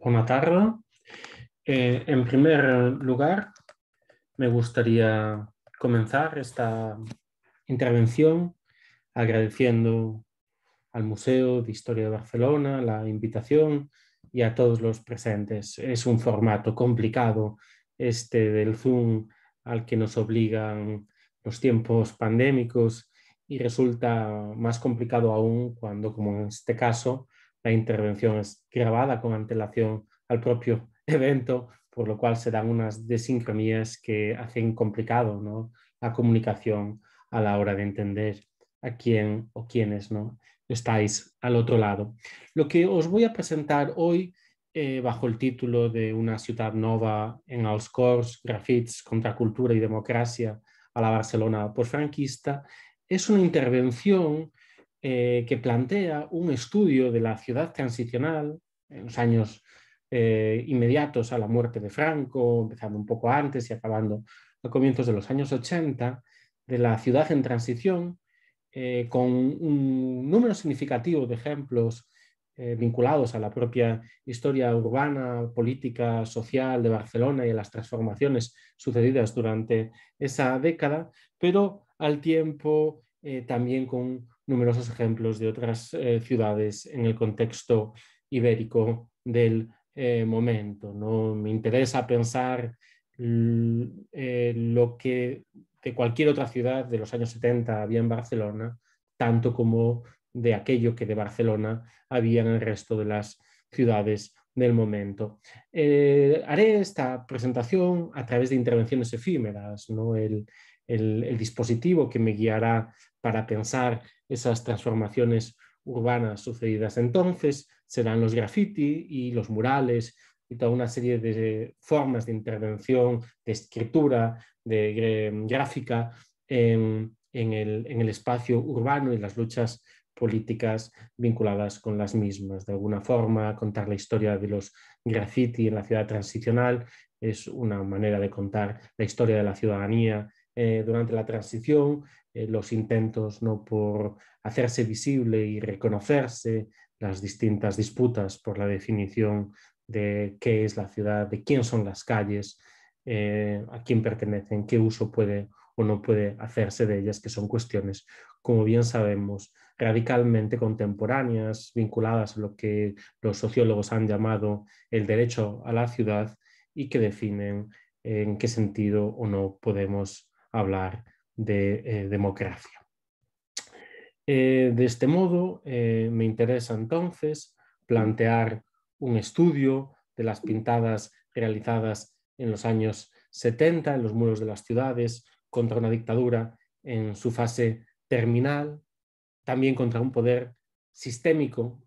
Buenas tardes, eh, en primer lugar, me gustaría comenzar esta intervención agradeciendo al Museo de Historia de Barcelona la invitación y a todos los presentes. Es un formato complicado este del Zoom al que nos obligan los tiempos pandémicos y resulta más complicado aún cuando, como en este caso, la intervención es grabada con antelación al propio evento, por lo cual se dan unas desincronías que hacen complicado ¿no? la comunicación a la hora de entender a quién o quiénes ¿no? estáis al otro lado. Lo que os voy a presentar hoy eh, bajo el título de Una ciudad nova en els cors, contra cultura y democracia a la Barcelona franquista, es una intervención eh, que plantea un estudio de la ciudad transicional en los años eh, inmediatos a la muerte de Franco, empezando un poco antes y acabando a comienzos de los años 80, de la ciudad en transición, eh, con un número significativo de ejemplos vinculados a la propia historia urbana, política, social de Barcelona y a las transformaciones sucedidas durante esa década, pero al tiempo también con numerosos ejemplos de otras eh, ciudades en el contexto ibérico del eh, momento. ¿no? Me interesa pensar eh, lo que de cualquier otra ciudad de los años 70 había en Barcelona, tanto como de aquello que de Barcelona había en el resto de las ciudades del momento. haré esta presentación a través de intervenciones efímeras. ¿no? El, el, dispositivo que me guiará para pensar esas transformaciones urbanas sucedidas entonces, serán los graffiti y los murales y toda una serie de formas de intervención, de escritura, de eh, gráfica en, el, espacio urbano y las luchas políticas vinculadas con las mismas. De alguna forma, contar la historia de los graffiti en la ciudad transicional es una manera de contar la historia de la ciudadanía eh, durante la transición, eh, los intentos ¿no? por hacerse visible y reconocerse, las distintas disputas por la definición de qué es la ciudad, de quién son las calles, eh, a quién pertenecen, qué uso puede o no puede hacerse de ellas, que son cuestiones, como bien sabemos, radicalmente contemporáneas, vinculadas a lo que los sociólogos han llamado el derecho a la ciudad y que definen en qué sentido o no podemos hablar de eh, democracia. Eh, de este modo, eh, me interesa entonces plantear un estudio de las pintadas realizadas en los años 70 en los muros de las ciudades contra una dictadura en su fase terminal, también contra un poder sistémico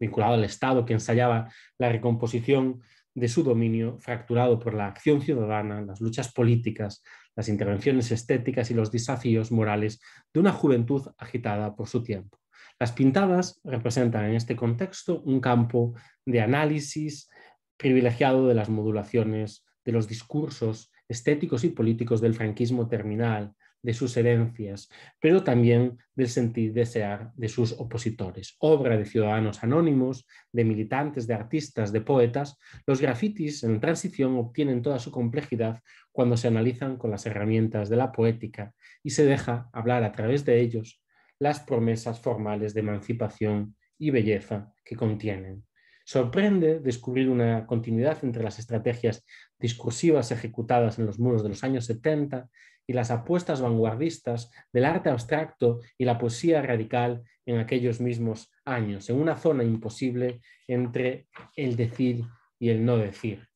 vinculado al Estado que ensayaba la recomposición de su dominio fracturado por la acción ciudadana, las luchas políticas, las intervenciones estéticas y los desafíos morales de una juventud agitada por su tiempo. Las pintadas representan en este contexto un campo de análisis privilegiado de las modulaciones de los discursos estéticos y políticos del franquismo terminal de sus herencias, pero también del sentir desear de sus opositores. Obra de ciudadanos anónimos, de militantes, de artistas, de poetas, los grafitis en transición obtienen toda su complejidad cuando se analizan con las herramientas de la poética y se deja hablar a través de ellos las promesas formales de emancipación y belleza que contienen. Sorprende descubrir una continuidad entre las estrategias discursivas ejecutadas en los muros de los años 70 y las apuestas vanguardistas del arte abstracto y la poesía radical en aquellos mismos años, en una zona imposible entre el decir y el no decir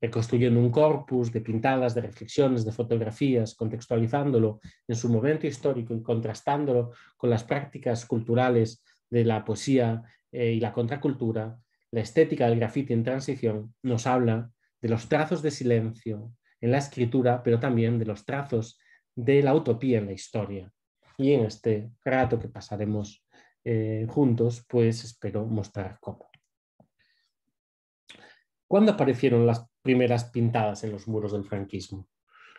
reconstruyendo un corpus de pintadas, de reflexiones, de fotografías, contextualizándolo en su momento histórico y contrastándolo con las prácticas culturales de la poesía eh, y la contracultura, la estética del grafiti en transición nos habla de los trazos de silencio, en la escritura, pero también de los trazos de la utopía en la historia. Y en este rato que pasaremos eh, juntos, pues espero mostrar cómo. ¿Cuándo aparecieron las primeras pintadas en los muros del franquismo?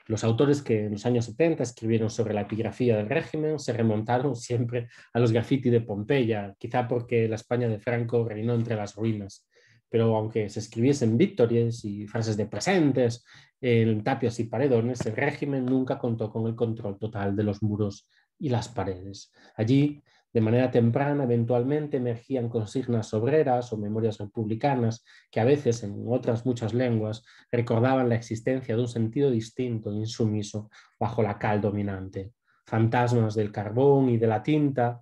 Los autores que en los años 70 escribieron sobre la epigrafía del régimen se remontaron siempre a los graffiti de Pompeya, quizá porque la España de Franco reinó entre las ruinas pero aunque se escribiesen victorias y frases de presentes en tapias y paredones, el régimen nunca contó con el control total de los muros y las paredes. Allí, de manera temprana, eventualmente emergían consignas obreras o memorias republicanas que a veces, en otras muchas lenguas, recordaban la existencia de un sentido distinto e insumiso bajo la cal dominante. Fantasmas del carbón y de la tinta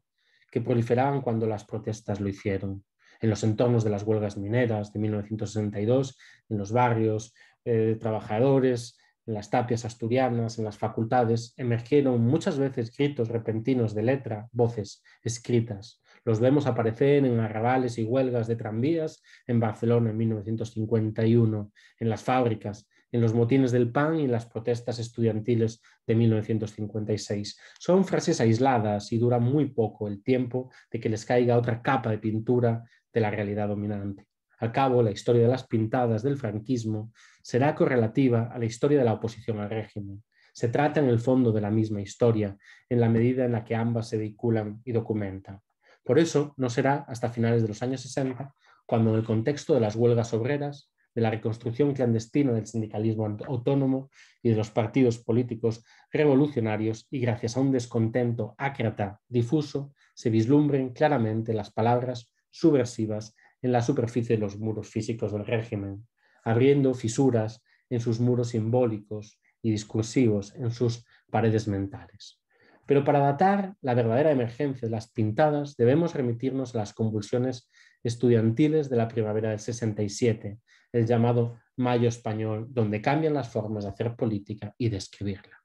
que proliferaban cuando las protestas lo hicieron en los entornos de las huelgas mineras de 1962, en los barrios eh, de trabajadores, en las tapias asturianas, en las facultades, emergieron muchas veces gritos repentinos de letra, voces escritas. Los vemos aparecer en arrabales y huelgas de tranvías en Barcelona en 1951, en las fábricas, en los motines del PAN y en las protestas estudiantiles de 1956. Son frases aisladas y dura muy poco el tiempo de que les caiga otra capa de pintura de la realidad dominante. Al cabo, la historia de las pintadas del franquismo será correlativa a la historia de la oposición al régimen. Se trata en el fondo de la misma historia, en la medida en la que ambas se vehiculan y documentan. Por eso, no será hasta finales de los años 60 cuando en el contexto de las huelgas obreras, de la reconstrucción clandestina del sindicalismo autónomo y de los partidos políticos revolucionarios y gracias a un descontento ácrata difuso, se vislumbren claramente las palabras subversivas en la superficie de los muros físicos del régimen, abriendo fisuras en sus muros simbólicos y discursivos, en sus paredes mentales. Pero para datar la verdadera emergencia de las pintadas debemos remitirnos a las convulsiones estudiantiles de la primavera del 67, el llamado Mayo Español, donde cambian las formas de hacer política y de escribirla.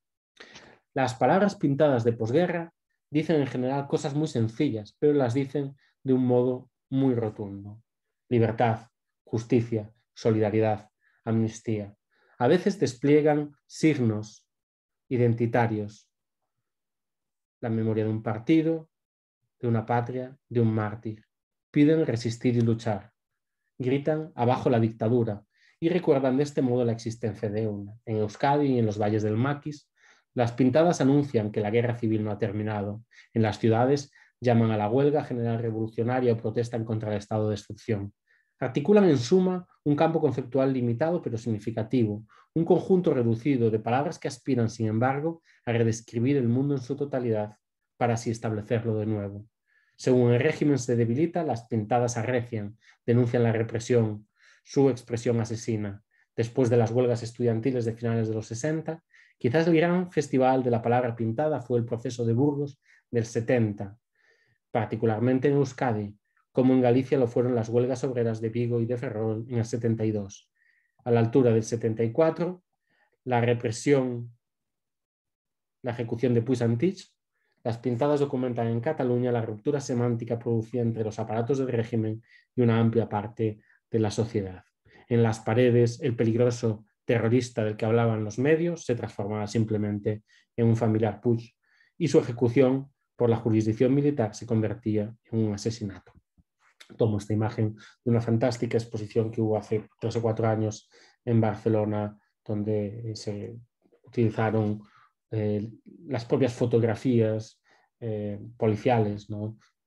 Las palabras pintadas de posguerra dicen en general cosas muy sencillas, pero las dicen de un modo muy rotundo. Libertad, justicia, solidaridad, amnistía. A veces despliegan signos identitarios. La memoria de un partido, de una patria, de un mártir. Piden resistir y luchar. Gritan abajo la dictadura y recuerdan de este modo la existencia de una. En Euskadi y en los valles del Maquis, las pintadas anuncian que la guerra civil no ha terminado. En las ciudades llaman a la huelga general revolucionaria o protestan contra el estado de excepción. Articulan en suma un campo conceptual limitado pero significativo, un conjunto reducido de palabras que aspiran, sin embargo, a redescribir el mundo en su totalidad para así establecerlo de nuevo. Según el régimen se debilita, las pintadas arrecian, denuncian la represión, su expresión asesina. Después de las huelgas estudiantiles de finales de los 60, quizás el gran festival de la palabra pintada fue el proceso de Burgos del 70, particularmente en Euskadi, como en Galicia lo fueron las huelgas obreras de Vigo y de Ferrol en el 72. A la altura del 74, la represión, la ejecución de Puig las pintadas documentan en Cataluña la ruptura semántica producida entre los aparatos del régimen y una amplia parte de la sociedad. En las paredes, el peligroso terrorista del que hablaban los medios se transformaba simplemente en un familiar Puig y su ejecución por la jurisdicción militar se convertía en un asesinato. Tomo esta imagen de una fantástica exposición que hubo hace tres o cuatro años en Barcelona, donde eh, se utilizaron eh, las propias fotografías eh, policiales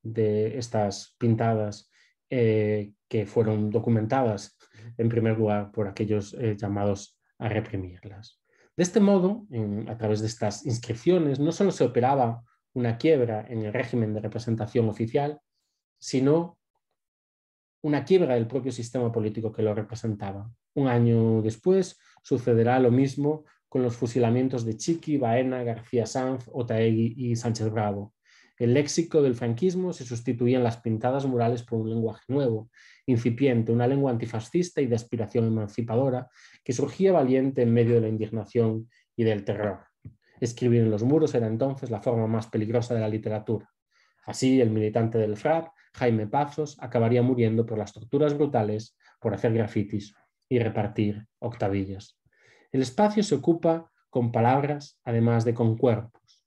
de estas pintadas que fueron documentadas en primer lugar por aquellos llamados a reprimirlas. De este modo, a través de estas inscripciones, no solo se operaba una quiebra en el régimen de representación oficial, sino una quiebra del propio sistema político que lo representaba. Un año después sucederá lo mismo con los fusilamientos de Chiqui, Baena, García Sanz, Otaegui y Sánchez Bravo. El léxico del franquismo se en las pintadas murales por un lenguaje nuevo, incipiente, una lengua antifascista y de aspiración emancipadora que surgía valiente en medio de la indignación y del terror. Escribir en los muros era entonces la forma más peligrosa de la literatura. Así, el militante del FRAP, Jaime Pazos, acabaría muriendo por las torturas brutales, por hacer grafitis y repartir octavillas. El espacio se ocupa con palabras, además de con cuerpos.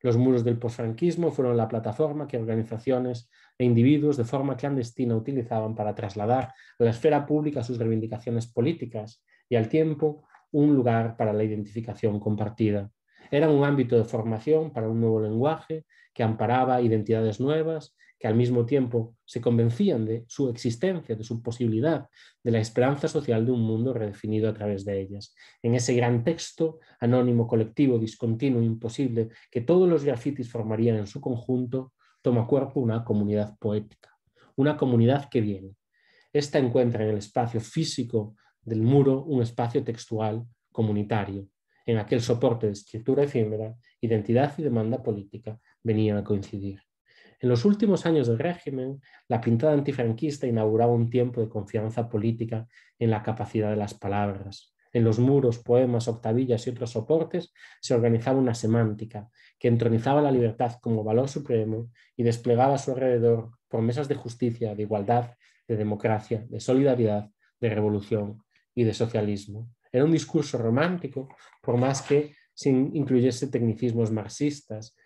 Los muros del posfranquismo fueron la plataforma que organizaciones e individuos de forma clandestina utilizaban para trasladar a la esfera pública sus reivindicaciones políticas y al tiempo un lugar para la identificación compartida. Era un ámbito de formación para un nuevo lenguaje que amparaba identidades nuevas, que al mismo tiempo se convencían de su existencia, de su posibilidad, de la esperanza social de un mundo redefinido a través de ellas. En ese gran texto, anónimo, colectivo, discontinuo, imposible, que todos los grafitis formarían en su conjunto, toma cuerpo una comunidad poética, una comunidad que viene. Esta encuentra en el espacio físico del muro un espacio textual comunitario, en aquel soporte de escritura efímera, identidad y demanda política venían a coincidir. En los últimos años del régimen, la pintada antifranquista inauguraba un tiempo de confianza política en la capacidad de las palabras. En los muros, poemas, octavillas y otros soportes se organizaba una semántica que entronizaba la libertad como valor supremo y desplegaba a su alrededor promesas de justicia, de igualdad, de democracia, de solidaridad, de revolución y de socialismo. Era un discurso romántico, por más que incluyese tecnicismos marxistas,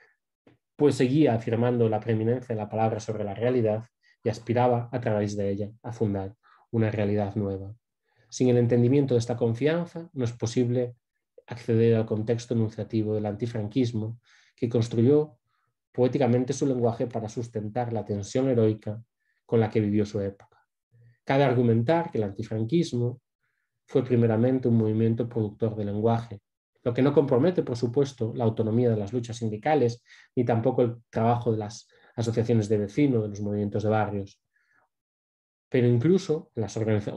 pues seguía afirmando la preeminencia de la palabra sobre la realidad y aspiraba a través de ella a fundar una realidad nueva. Sin el entendimiento de esta confianza no es posible acceder al contexto enunciativo del antifranquismo que construyó poéticamente su lenguaje para sustentar la tensión heroica con la que vivió su época. Cabe argumentar que el antifranquismo fue primeramente un movimiento productor de lenguaje, lo que no compromete, por supuesto, la autonomía de las luchas sindicales, ni tampoco el trabajo de las asociaciones de vecinos, de los movimientos de barrios. Pero incluso, o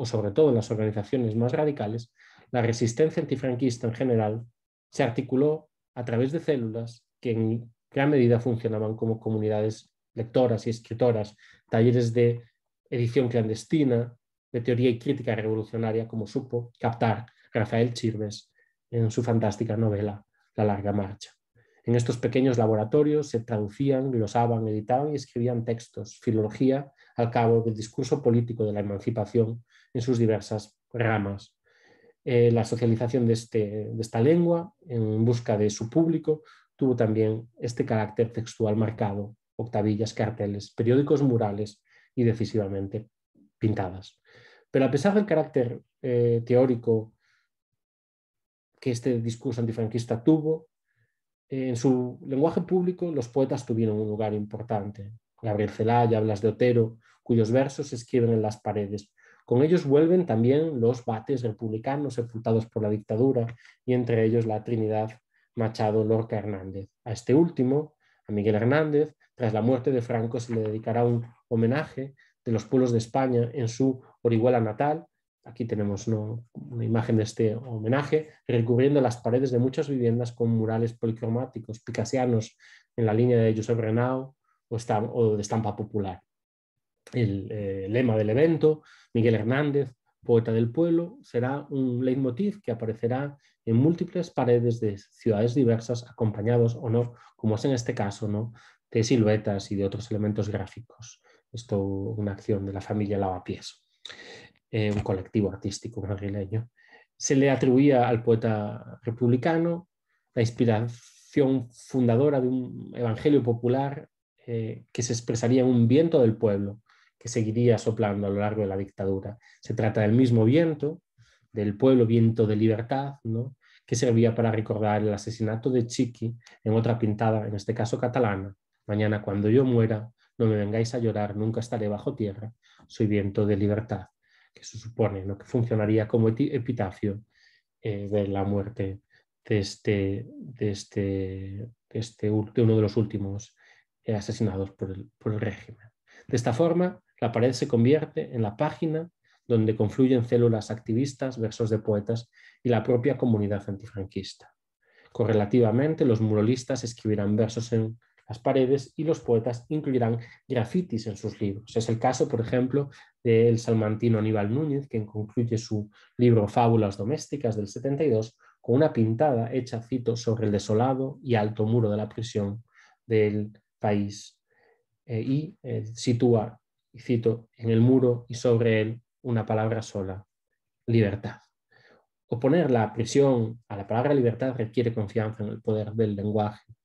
sobre todo en las organizaciones más radicales, la resistencia antifranquista en general se articuló a través de células que en gran medida funcionaban como comunidades lectoras y escritoras, talleres de edición clandestina, de teoría y crítica revolucionaria, como supo captar Rafael Chirves en su fantástica novela La larga marcha. En estos pequeños laboratorios se traducían, glosaban, editaban y escribían textos, filología al cabo del discurso político de la emancipación en sus diversas ramas. Eh, la socialización este, de esta lengua en busca de su público tuvo también este carácter textual marcado, octavillas, carteles, periódicos murales y decisivamente pintadas. Pero a pesar del carácter eh, teórico que este discurso antifranquista tuvo, eh, en su lenguaje público los poetas tuvieron un lugar importante. Gabriel Celaya, hablas de Otero, cuyos versos se escriben en las paredes. Con ellos vuelven también los bates republicanos sepultados por la dictadura y entre ellos la Trinidad Machado Lorca Hernández. A este último, a Miguel Hernández, tras la muerte de Franco se le dedicará un homenaje de los pueblos de España en su por igual a natal, aquí tenemos una imagen de este homenaje, recubriendo las paredes de muchas viviendas con murales policromáticos picasianos en la línea de Josep Renau o, de estampa popular. Eh, el lema del evento, Miguel Hernández, poeta del pueblo, será un leitmotiv que aparecerá en múltiples paredes de ciudades diversas, acompañados o no, como es en este caso, ¿no? de siluetas y de otros elementos gráficos. Esto una acción de la familia Lavapiés. Eh, un colectivo artístico madrileño. Se le atribuía al poeta republicano la inspiración fundadora de un evangelio popular eh, que se expresaría en un viento del pueblo que seguiría soplando a lo largo de la dictadura. Se trata del mismo viento, del pueblo, viento de libertad, ¿no? que servía para recordar el asesinato de Chiqui en otra pintada, en este caso catalana. Mañana cuando yo muera, no me vengáis a llorar, nunca estaré bajo tierra, soy viento de libertad, que se supone ¿no? que funcionaría como epitafio eh, de la muerte de este, de este, este, uno de los últimos eh, asesinados por el, por el régimen. De esta forma, la pared se convierte en la página donde confluyen células activistas, versos de poetas y la propia comunidad antifranquista. Correlativamente, los muralistas escribirán versos en las paredes y los poetas incluirán grafitis en sus libros. Es el caso, por ejemplo, del salmantino Aníbal Núñez, quien concluye su libro Fábulas Domésticas del 72 con una pintada hecha, cito, sobre el desolado y alto muro de la prisión del país eh, y eh, sitúa, sitúa, cito, en el muro y sobre él una palabra sola, libertad. Oponer la prisión a la palabra libertad requiere confianza en el poder del lenguaje,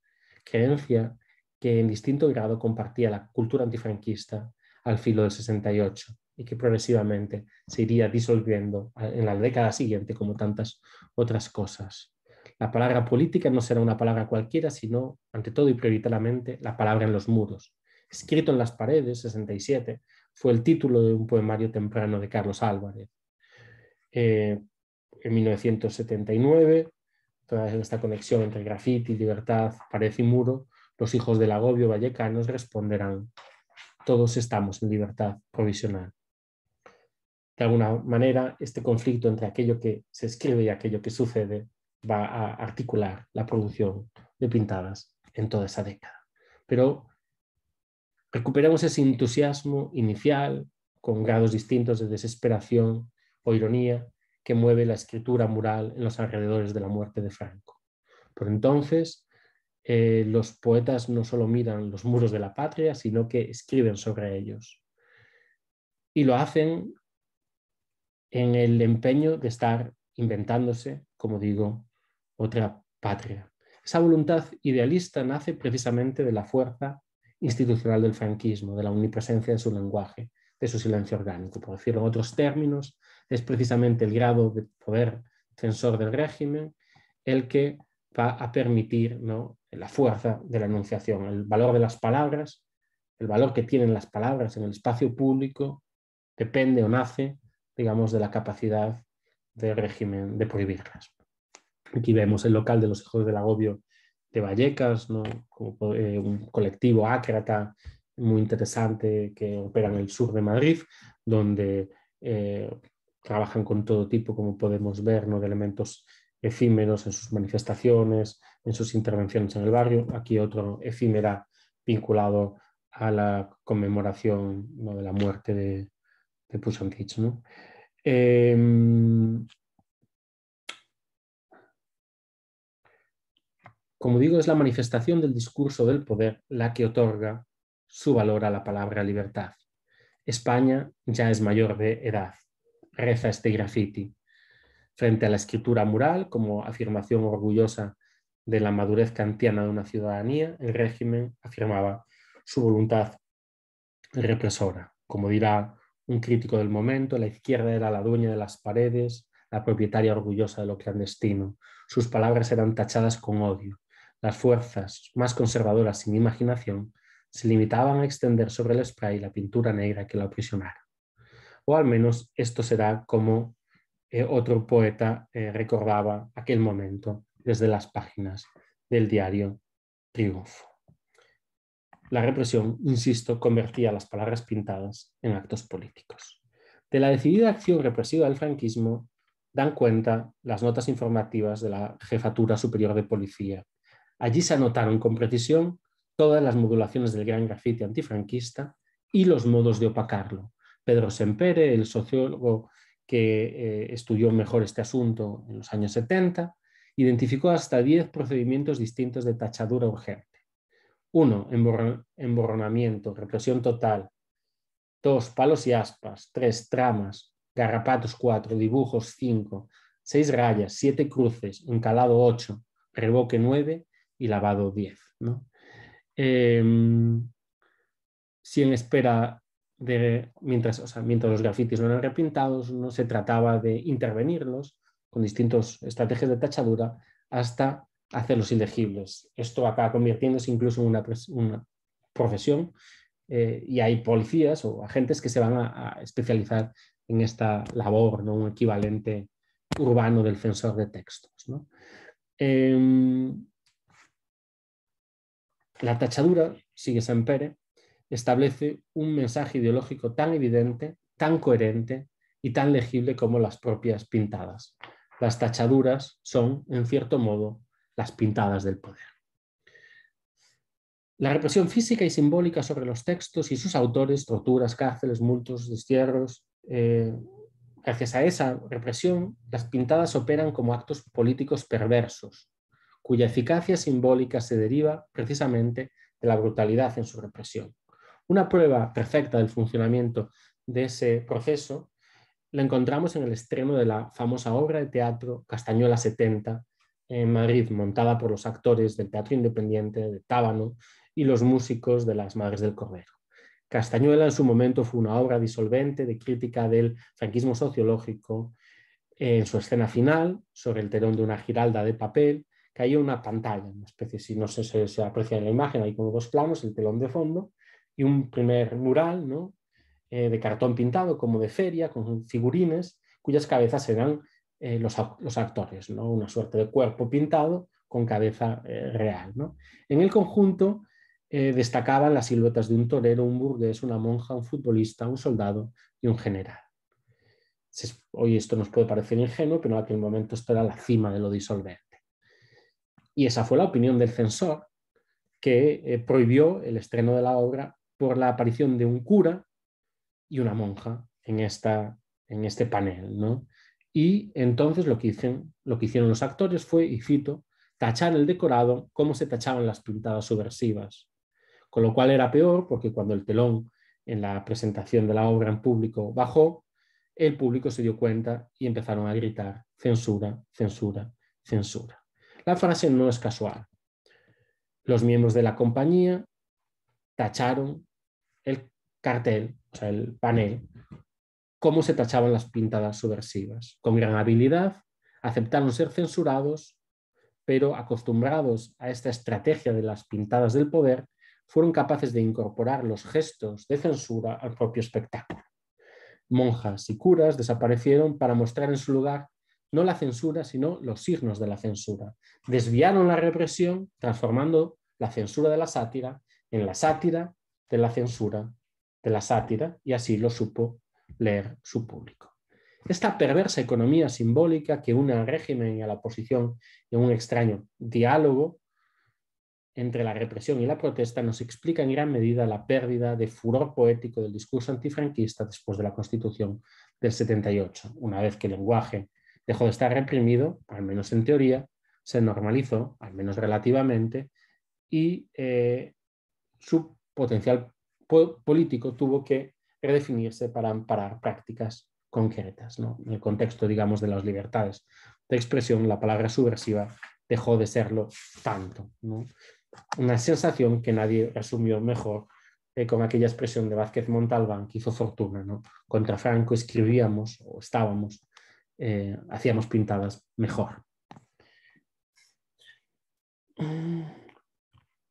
creencia que en distinto grado compartía la cultura antifranquista al filo del 68 y que progresivamente se iría disolviendo en la década siguiente como tantas otras cosas. La palabra política no será una palabra cualquiera, sino, ante todo y prioritariamente, la palabra en los muros. Escrito en las paredes, 67, fue el título de un poemario temprano de Carlos Álvarez. Eh, en 1979, toda esta conexión entre graffiti, libertad, pared y muro, los hijos del agobio vallecanos responderán, todos estamos en libertad provisional. De alguna manera, este conflicto entre aquello que se escribe y aquello que sucede va a articular la producción de pintadas en toda esa década. Pero recuperamos ese entusiasmo inicial con grados distintos de desesperación o ironía que mueve la escritura mural en los alrededores de la muerte de Franco. Por entonces, eh, los poetas no solo miran los muros de la patria, sino que escriben sobre ellos. Y lo hacen en el empeño de estar inventándose, como digo, otra patria. Esa voluntad idealista nace precisamente de la fuerza institucional del franquismo, de la omnipresencia de su lenguaje, de su silencio orgánico. Por decirlo en otros términos, es precisamente el grado de poder censor del régimen el que va a permitir ¿no? la fuerza de la enunciación, el valor de las palabras, el valor que tienen las palabras en el espacio público, depende o nace, digamos, de la capacidad del régimen de prohibirlas. Aquí vemos el local de los hijos del agobio de Vallecas, eh, un colectivo ácrata muy interesante que opera en el sur de Madrid, donde eh, trabajan con todo tipo, como podemos ver, ¿no? de elementos efímeros en sus manifestaciones, en sus intervenciones en el barrio. Aquí otro efímera vinculado a la conmemoración de la muerte de, Pusantich. Em, como digo, es la manifestación del discurso del poder la que otorga su valor a la palabra libertad. España ya es mayor de edad, reza este graffiti. Frente a la escritura mural como afirmación orgullosa de la madurez kantiana de una ciudadanía, el régimen afirmaba su voluntad represora. Como dirá un crítico del momento, la izquierda era la dueña de las paredes, la propietaria orgullosa de lo clandestino. Sus palabras eran tachadas con odio. Las fuerzas más conservadoras sin imaginación se limitaban a extender sobre el spray la pintura negra que la aprisionara. O al menos esto será como eh, otro poeta eh, recordaba aquel momento desde las páginas del diario Triunfo. La represión, insisto, convertía las palabras pintadas en actos políticos. De la decidida acción represiva del franquismo dan cuenta las notas informativas de la Jefatura Superior de Policía. Allí se anotaron con precisión todas las modulaciones del gran grafite antifranquista y los modos de opacarlo. Pedro Sempere, el sociólogo que eh, estudió mejor este asunto en los años 70, identificó hasta 10 procedimientos distintos de tachadura urgente. Uno, Emborronamiento, represión total. Dos, Palos y aspas. Tres, Tramas. Garrapatos cuatro. Dibujos cinco. Seis rayas. Siete cruces. Encalado ocho. Revoque, nueve. Y lavado diez. Em, si en espera de, mientras, mientras los grafitis no eran repintados, no se trataba de intervenirlos, con distintas estrategias de tachadura hasta hacerlos ilegibles. Esto acaba convirtiéndose incluso en una, profesión eh, y hay policías o agentes que se van a, especializar en esta labor, ¿no? un equivalente urbano del censor de textos. Em, la tachadura, sigue Sampere, establece un mensaje ideológico tan evidente, tan coherente y tan legible como las propias pintadas. Las tachaduras son, en cierto modo, las pintadas del poder. La represión física y simbólica sobre los textos y sus autores, torturas, cárceles, multos, destierros, eh, gracias a esa represión, las pintadas operan como actos políticos perversos, cuya eficacia simbólica se deriva precisamente de la brutalidad en su represión. Una prueba perfecta del funcionamiento de ese proceso la encontramos en el estreno de la famosa obra de teatro Castañuela 70 en Madrid, montada por los actores del Teatro Independiente de Tábano y los músicos de las Madres del Cordero. Castañuela en su momento fue una obra disolvente de crítica del franquismo sociológico. En su escena final, sobre el telón de una giralda de papel, caía una pantalla, una especie, si no se aprecia en la imagen, hay como dos planos, el telón de fondo y un primer mural, ¿no? Eh, de cartón pintado como de feria, con figurines, cuyas cabezas eran eh, los, actores, una suerte de cuerpo pintado con cabeza eh, real. En el conjunto destacaban las siluetas de un torero, un burgués, una monja, un futbolista, un soldado y un general. Hoy esto nos puede parecer ingenuo, pero en aquel momento esto era la cima de lo disolvente. Y esa fue la opinión del censor, que prohibió el estreno de la obra por la aparición de un cura y una monja en, esta, en este panel. ¿no? Y entonces lo que, hicieron, lo que hicieron los actores fue, y cito, tachar el decorado como se tachaban las pintadas subversivas. Con lo cual era peor porque cuando el telón en la presentación de la obra en público bajó, el público se dio cuenta y empezaron a gritar censura, censura, censura. La frase no es casual. Los miembros de la compañía tacharon el cartel o sea, el panel, cómo se tachaban las pintadas subversivas. Con gran habilidad aceptaron ser censurados, pero acostumbrados a esta estrategia de las pintadas del poder, fueron capaces de incorporar los gestos de censura al propio espectáculo. Monjas y curas desaparecieron para mostrar en su lugar no la censura, sino los signos de la censura. Desviaron la represión transformando la censura de la sátira en la sátira de la censura de la sátira y así lo supo leer su público. Esta perversa economía simbólica que une al régimen y a la oposición en un extraño diálogo entre la represión y la protesta nos explica en gran medida la pérdida de furor poético del discurso antifranquista después de la Constitución del 78, una vez que el lenguaje dejó de estar reprimido, al menos en teoría, se normalizó, al menos relativamente, y eh, su potencial político tuvo que redefinirse para amparar prácticas concretas, en el contexto, digamos, de las libertades de expresión, la palabra subversiva dejó de serlo tanto. Una sensación que nadie asumió mejor eh, con aquella expresión de Vázquez Montalbán que hizo fortuna. Contra Franco escribíamos o estábamos, eh, hacíamos pintadas mejor. Mm,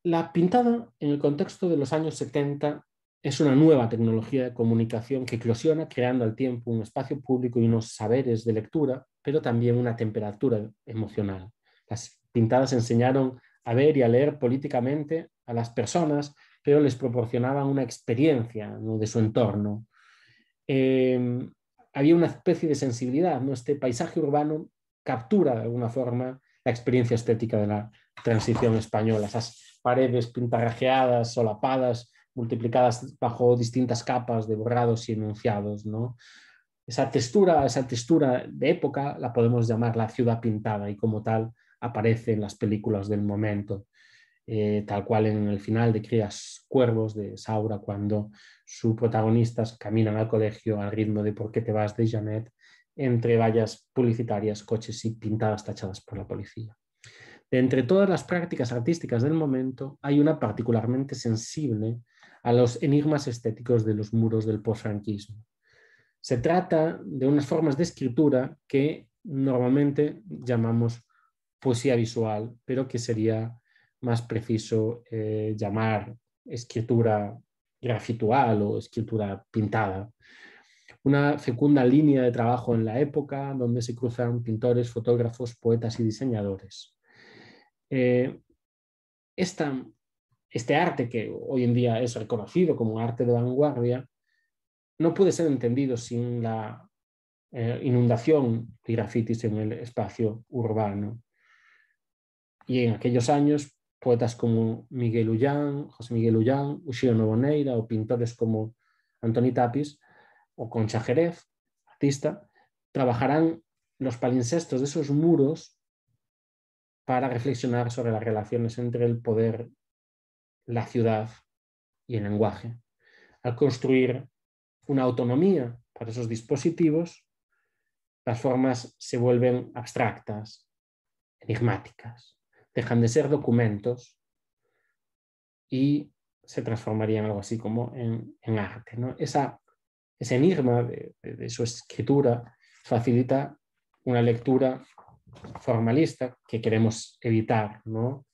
la pintada en el contexto de los años 70 es una nueva tecnología de comunicación que eclosiona creando al tiempo un espacio público y unos saberes de lectura, pero también una temperatura emocional. Las pintadas enseñaron a ver y a leer políticamente a las personas, pero les proporcionaban una experiencia de su entorno. Em, había una especie de sensibilidad, ¿no? este paisaje urbano captura de alguna forma la experiencia estética de la transición española, esas paredes pintarrajeadas, solapadas, multiplicadas bajo distintas capas de borrados y enunciados, ¿no? Esa textura, esa textura de época la podemos llamar la ciudad pintada y como tal aparece en las películas del momento, eh, tal cual en el final de Crías Cuervos de Saura, cuando sus protagonistas caminan al colegio al ritmo de ¿Por qué te vas de Janet? entre vallas publicitarias, coches y pintadas tachadas por la policía. De entre todas las prácticas artísticas del momento, hay una particularmente sensible a los enigmas estéticos de los muros del posfranquismo. Se trata de unas formas de escritura que normalmente llamamos poesía visual, pero que sería más preciso eh, llamar escritura grafitual o escritura pintada. Una fecunda línea de trabajo en la época donde se cruzan pintores, fotógrafos, poetas y diseñadores. Eh, esta este arte que hoy en día es reconocido como arte de vanguardia, no puede ser entendido sin la eh, inundación de grafitis en el espacio urbano. Y en aquellos años, poetas como Miguel Ullán, José Miguel Ullán, Ushio Novoneira o pintores como Antoni Tapis o Concha Jerez, artista, trabajarán los palincestos de esos muros para reflexionar sobre las relaciones entre el poder la ciudad y el lenguaje. Al construir una autonomía para esos dispositivos, las formas se vuelven abstractas, enigmáticas, dejan de ser documentos y se transformarían algo así como en, arte. ¿no? Esa, ese enigma de, de, su escritura facilita una lectura formalista que queremos evitar, ¿no?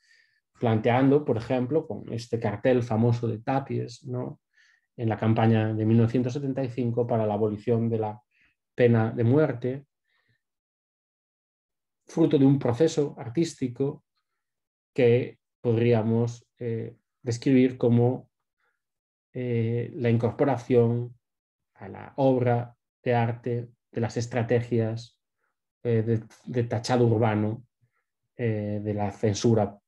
planteando, por ejemplo, con este cartel famoso de Tapies, ¿no? en la campaña de 1975 para la abolición de la pena de muerte, fruto de un proceso artístico que podríamos eh, describir como eh, la incorporación a la obra de arte de las estrategias eh, de, de, tachado urbano de la censura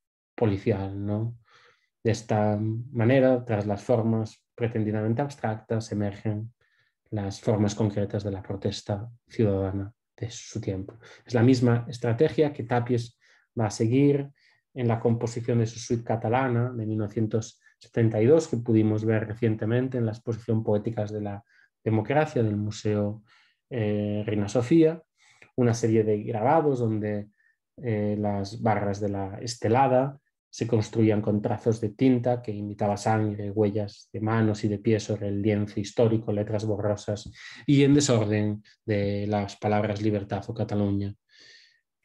policial, De esta manera, tras las formas pretendidamente abstractas, emergen las formas concretas de la protesta ciudadana de su tiempo. Es la misma estrategia que Tapies va a seguir en la composición de su suite catalana de 1972, que pudimos ver recientemente en la exposición Poéticas de la Democracia del Museo eh, Reina Sofía, una serie de grabados donde eh, las barras de la estelada se construían con trazos de tinta que imitaba sangre, huellas de manos y de pies sobre el lienzo histórico, letras borrosas y en desorden de las palabras libertad o Cataluña.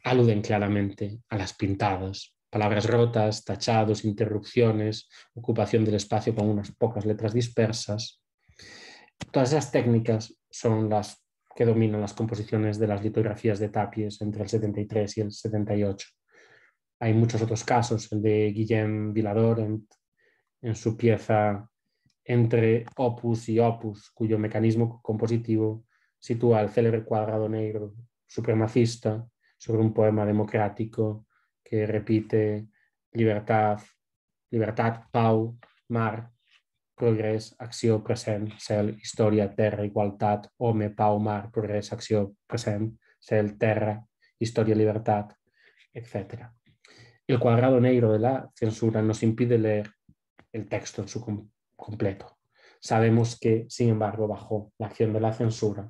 Aluden claramente a las pintadas, palabras rotas, tachados, interrupciones, ocupación del espacio con unas pocas letras dispersas. Todas esas técnicas son las que dominan las composiciones de las litografías de Tapies entre el 73 y el 78 hay muchos otros casos, el de Guillem Vilador en, su pieza Entre opus y opus, cuyo mecanismo compositivo sitúa el célebre cuadrado negro supremacista sobre un poema democrático que repite libertad, libertad, pau, mar, progres, acció, present, cel, historia, terra, igualdad, home, pau, mar, progres, acció, present, cel, terra, historia, libertad, etc el cuadrado negro de la censura nos impide leer el texto en su completo. Sabemos que, sin embargo, bajo la acción de la censura,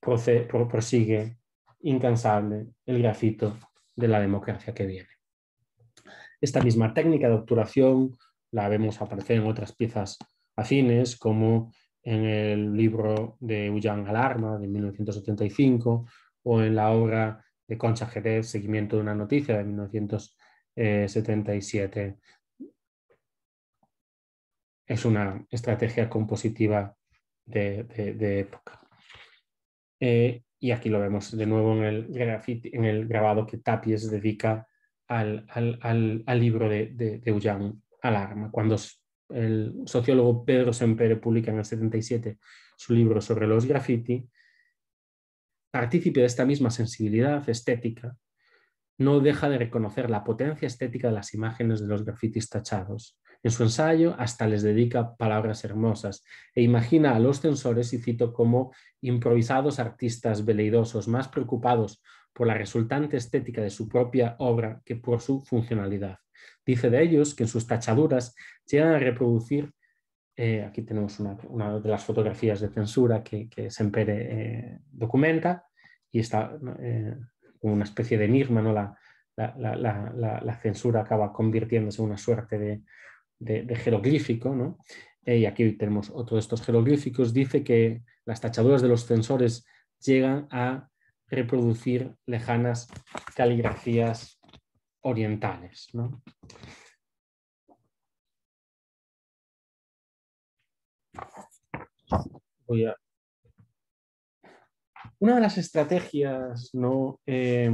prosigue incansable el grafito de la democracia que viene. Esta misma técnica de obturación la vemos aparecer en otras piezas afines, como en el libro de Ullán Alarma de 1975 o en la obra de Concha Jerez, Seguimiento de una noticia de 1975 77. Eh, es una estrategia compositiva de, época. Eh, y aquí lo vemos de nuevo en el, en el grabado que Tapies dedica al, libro de, de, Ullán, Alarma, cuando el sociólogo Pedro Sempere publica en el 77 su libro sobre los graffiti, partícipe de esta misma sensibilidad estética no deja de reconocer la potencia estética de las imágenes de los grafitis tachados. En su ensayo hasta les dedica palabras hermosas e imagina a los censores, y cito, como improvisados artistas veleidosos más preocupados por la resultante estética de su propia obra que por su funcionalidad. Dice de ellos que en sus tachaduras llegan a reproducir, eh, aquí tenemos una, de las fotografías de censura que, que Sempere eh, documenta, y está, eh, como una especie de enigma, ¿no? La, la, la, la censura acaba convirtiéndose en una suerte de, de, jeroglífico, ¿no? Eh, y aquí tenemos otro de estos jeroglíficos, dice que las tachaduras de los censores llegan a reproducir lejanas caligrafías orientales. ¿no? Voy a una de las estrategias, ¿no? Em,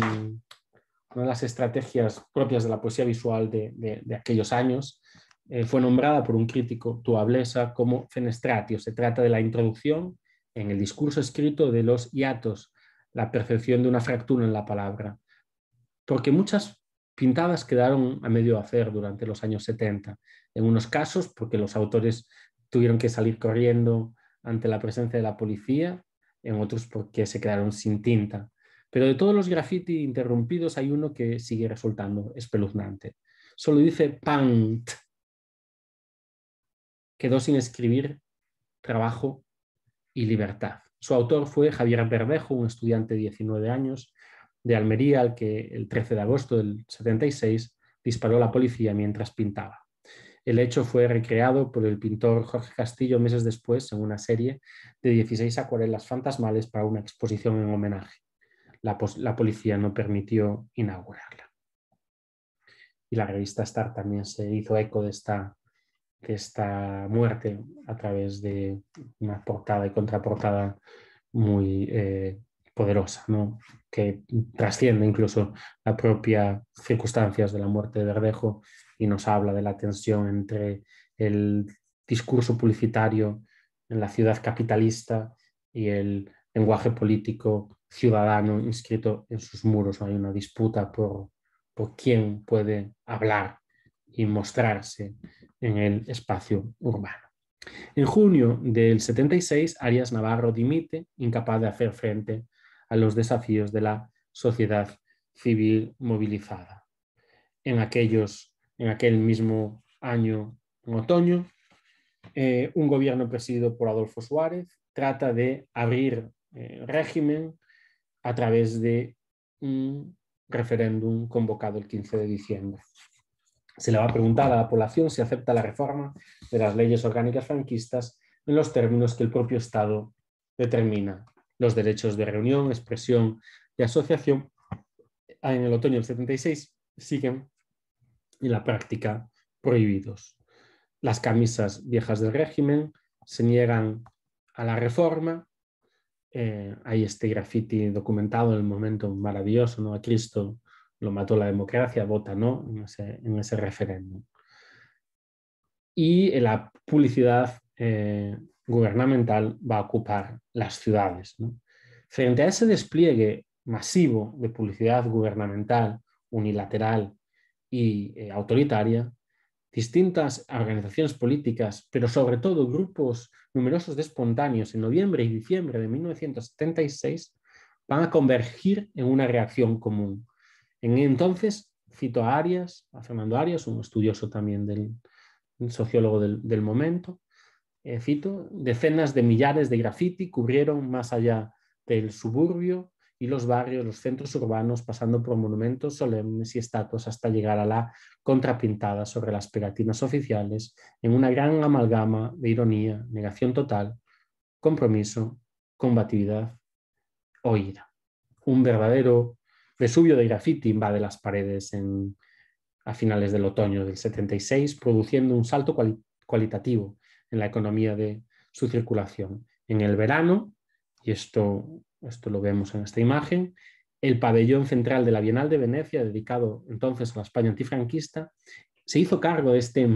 las estrategias propias de la poesía visual de, aquellos años eh, fue nombrada por un crítico tuablesa como fenestratio. Se trata de la introducción en el discurso escrito de los hiatos, la percepción de una fractura en la palabra, porque muchas pintadas quedaron a medio hacer durante los años 70, en unos casos porque los autores tuvieron que salir corriendo ante la presencia de la policía en otros porque se quedaron sin tinta. Pero de todos los grafitis interrumpidos hay uno que sigue resultando espeluznante. Solo dice PANT. Quedó sin escribir trabajo y libertad. Su autor fue Javier Berbejo un estudiante de 19 años de Almería, al que el 13 de agosto del 76 disparó la policía mientras pintaba. El hecho fue recreado por el pintor Jorge Castillo meses después en una serie de 16 acuarelas fantasmales para una exposición en homenaje. La, policía no permitió inaugurarla. Y la revista Star también se hizo eco de esta, de esta muerte a través de una portada y contraportada muy eh, poderosa, que trasciende incluso las propias circunstancias de la muerte de Verdejo y nos habla de la tensión entre el discurso publicitario en la ciudad capitalista y el lenguaje político ciudadano inscrito en sus muros. Hay una disputa por, por quién puede hablar y mostrarse en el espacio urbano. En junio del 76, Arias Navarro dimite, incapaz de hacer frente a los desafíos de la sociedad civil movilizada. En aquellos en aquel mismo año, en otoño, eh, un gobierno presidido por Adolfo Suárez trata de abrir eh, régimen a través de un referéndum convocado el 15 de diciembre. Se le va a preguntar a la población si acepta la reforma de las leyes orgánicas franquistas en los términos que el propio Estado determina. Los derechos de reunión, expresión y asociación en el otoño del 76 siguen y la práctica prohibidos. Las camisas viejas del régimen se niegan a la reforma. Eh, hay este graffiti documentado en el momento maravilloso, ¿no? A Cristo lo mató la democracia, vota no en ese, referéndum. Y la publicidad eh, gubernamental va a ocupar las ciudades. Frente a ese despliegue masivo de publicidad gubernamental unilateral y eh, autoritaria, distintas organizaciones políticas, pero sobre todo grupos numerosos de espontáneos en noviembre y diciembre de 1976, van a convergir en una reacción común. En entonces, cito a Arias, a Fernando Arias, un estudioso también del sociólogo del, momento, eh, cito, decenas de millares de graffiti cubrieron más allá del suburbio y los barrios, los centros urbanos, pasando por monumentos solemnes y estatuas hasta llegar a la contrapintada sobre las pegatinas oficiales, en una gran amalgama de ironía, negación total, compromiso, combatividad o ira. Un verdadero resubio de graffiti invade las paredes en, a finales del otoño del 76, produciendo un salto cualitativo en la economía de su circulación. En el verano, y esto esto lo vemos en esta imagen, el pabellón central de la Bienal de Venecia, dedicado entonces a la España antifranquista, se hizo cargo de este,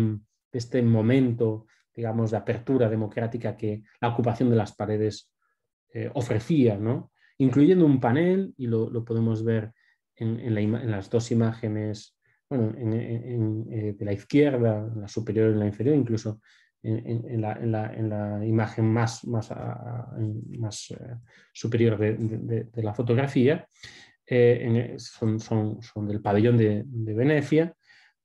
este momento, digamos, de apertura democrática que la ocupación de las paredes eh, ofrecía, ¿no? incluyendo un panel, y lo, podemos ver en, las dos imágenes, eh, de la izquierda, la superior y la inferior, incluso en, la, imagen más, eh, superior de, la fotografía, eh, eh, son, del pabellón de, Venecia,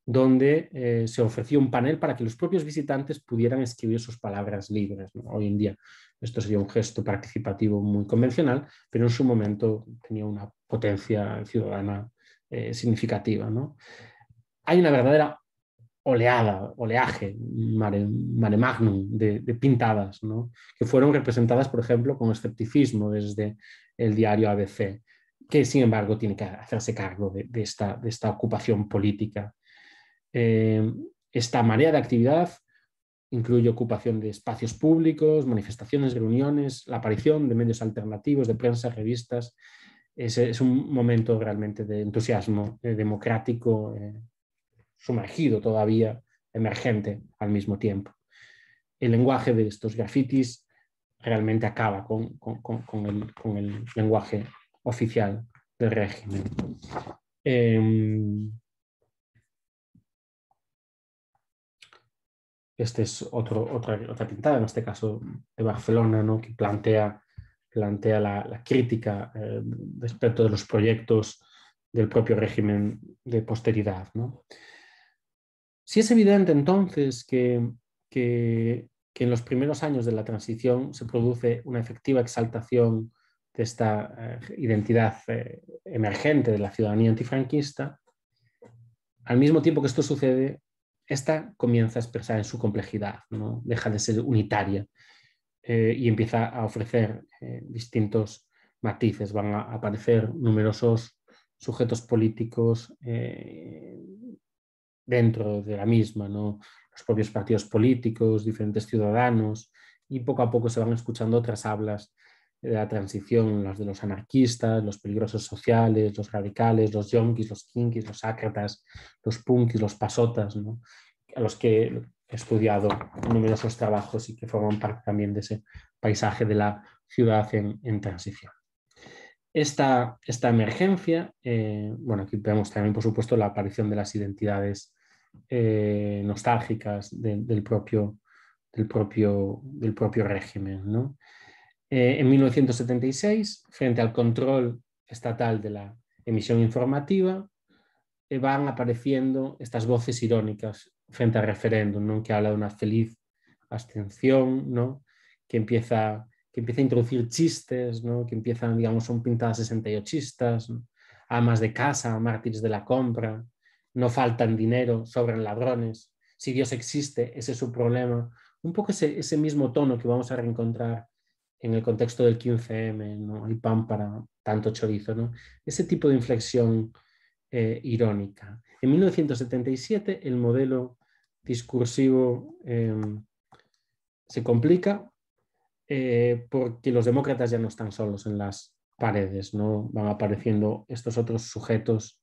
donde se ofreció un panel para que los propios visitantes pudieran escribir sus palabras libres. Hoy en día esto sería un gesto participativo muy convencional, pero en su momento tenía una potencia ciudadana significativa. Hay una verdadera oleada, oleaje, mare, magnum de, pintadas, que fueron representadas, por ejemplo, con escepticismo desde el diario ABC, que sin embargo tiene que hacerse cargo de, esta, ocupación política. Eh, esta marea de actividad incluye ocupación de espacios públicos, manifestaciones, reuniones, la aparición de medios alternativos, de prensa, revistas. Es, un momento realmente de entusiasmo eh, democrático eh, sumergido todavía, emergente al mismo tiempo. El lenguaje de estos grafitis realmente acaba con, el, lenguaje oficial del régimen. Eh, este es otra, otra, pintada, en este caso de Barcelona, ¿no? que plantea, plantea la, crítica eh, respecto de los proyectos del propio régimen de posteridad. ¿no? Si es evidente entonces que, en los primeros años de la transición se produce una efectiva exaltación de esta eh, identidad eh, emergente de la ciudadanía antifranquista. Al mismo tiempo que esto sucede, esta comienza a expresar en su complejidad, ¿no? deja de ser unitaria eh, y empieza a ofrecer distintos matices. Van a aparecer numerosos sujetos políticos dentro de la misma, ¿no? los propios partidos políticos, diferentes ciudadanos, y poco a poco se van escuchando otras hablas de la transición, las de los anarquistas, los peligrosos sociales, los radicales, los yonkis, los kinkis, los ácratas, los punkis, los pasotas, a los que he estudiado numerosos trabajos y que forman parte también de ese paisaje de la ciudad en, transición. Esta, esta emergencia, eh, bueno, aquí vemos también, por supuesto, la aparición de las identidades eh, nostálgicas del, propio, del, propio, del propio régimen. Eh, en 1976, frente al control estatal de la emisión informativa, eh, van apareciendo estas voces irónicas frente al referéndum, que habla de una feliz abstención, ¿no? que, empieza, que empieza a introducir chistes, ¿no? que empiezan, digamos, son pintadas 68 chistas, amas de casa, mártires de la compra, no faltan dinero, sobran ladrones, si Dios existe, ese es su problema. Un poco ese, mismo tono que vamos a reencontrar en el contexto del 15M, ¿no? hay pan para tanto chorizo, ¿no? ese tipo de inflexión eh, irónica. En 1977 el modelo discursivo em, se complica eh, porque los demócratas ya no están solos en las paredes, ¿no? van apareciendo estos otros sujetos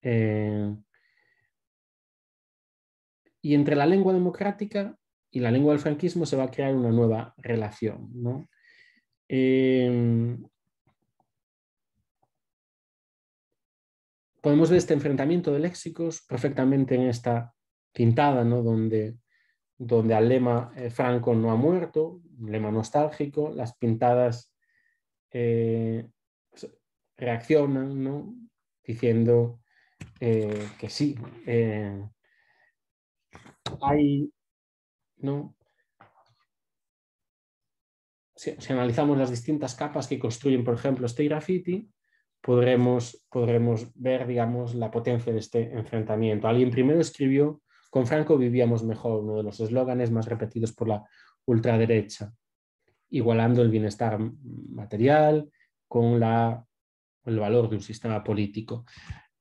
eh, y entre la lengua democrática y la lengua del franquismo se va a crear una nueva relación. ¿no? Em, podemos ver este enfrentamiento de léxicos perfectamente en esta pintada, ¿no? donde, donde al lema eh, Franco no ha muerto, un lema nostálgico, las pintadas eh, reaccionan ¿no? diciendo eh, que sí si, analizamos las distintas capas que construyen, por ejemplo, este graffiti, podremos, podremos ver, digamos, la potencia de este enfrentamiento. Alguien primero escribió, con Franco vivíamos mejor, uno de los eslóganes más repetidos por la ultraderecha, igualando el bienestar material con el valor de un sistema político.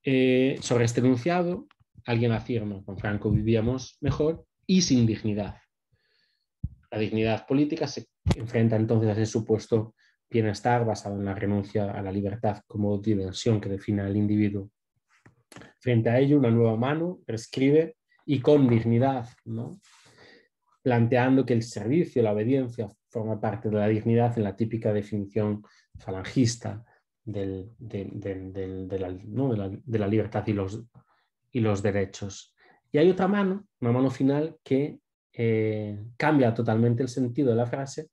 Eh, sobre este enunciado, alguien afirma, con Franco vivíamos mejor y sin dignidad. La dignidad política se enfrenta entonces a ese supuesto bienestar basado en la renuncia a la libertad como dimensión que define al individuo. Frente a ello, una nueva mano prescribe y con dignidad, ¿no? planteando que el servicio, la obediencia, forma parte de la dignidad en la típica definición falangista de la libertad y los y los derechos. Y hay otra mano, una mano final, que eh, cambia totalmente el sentido de la frase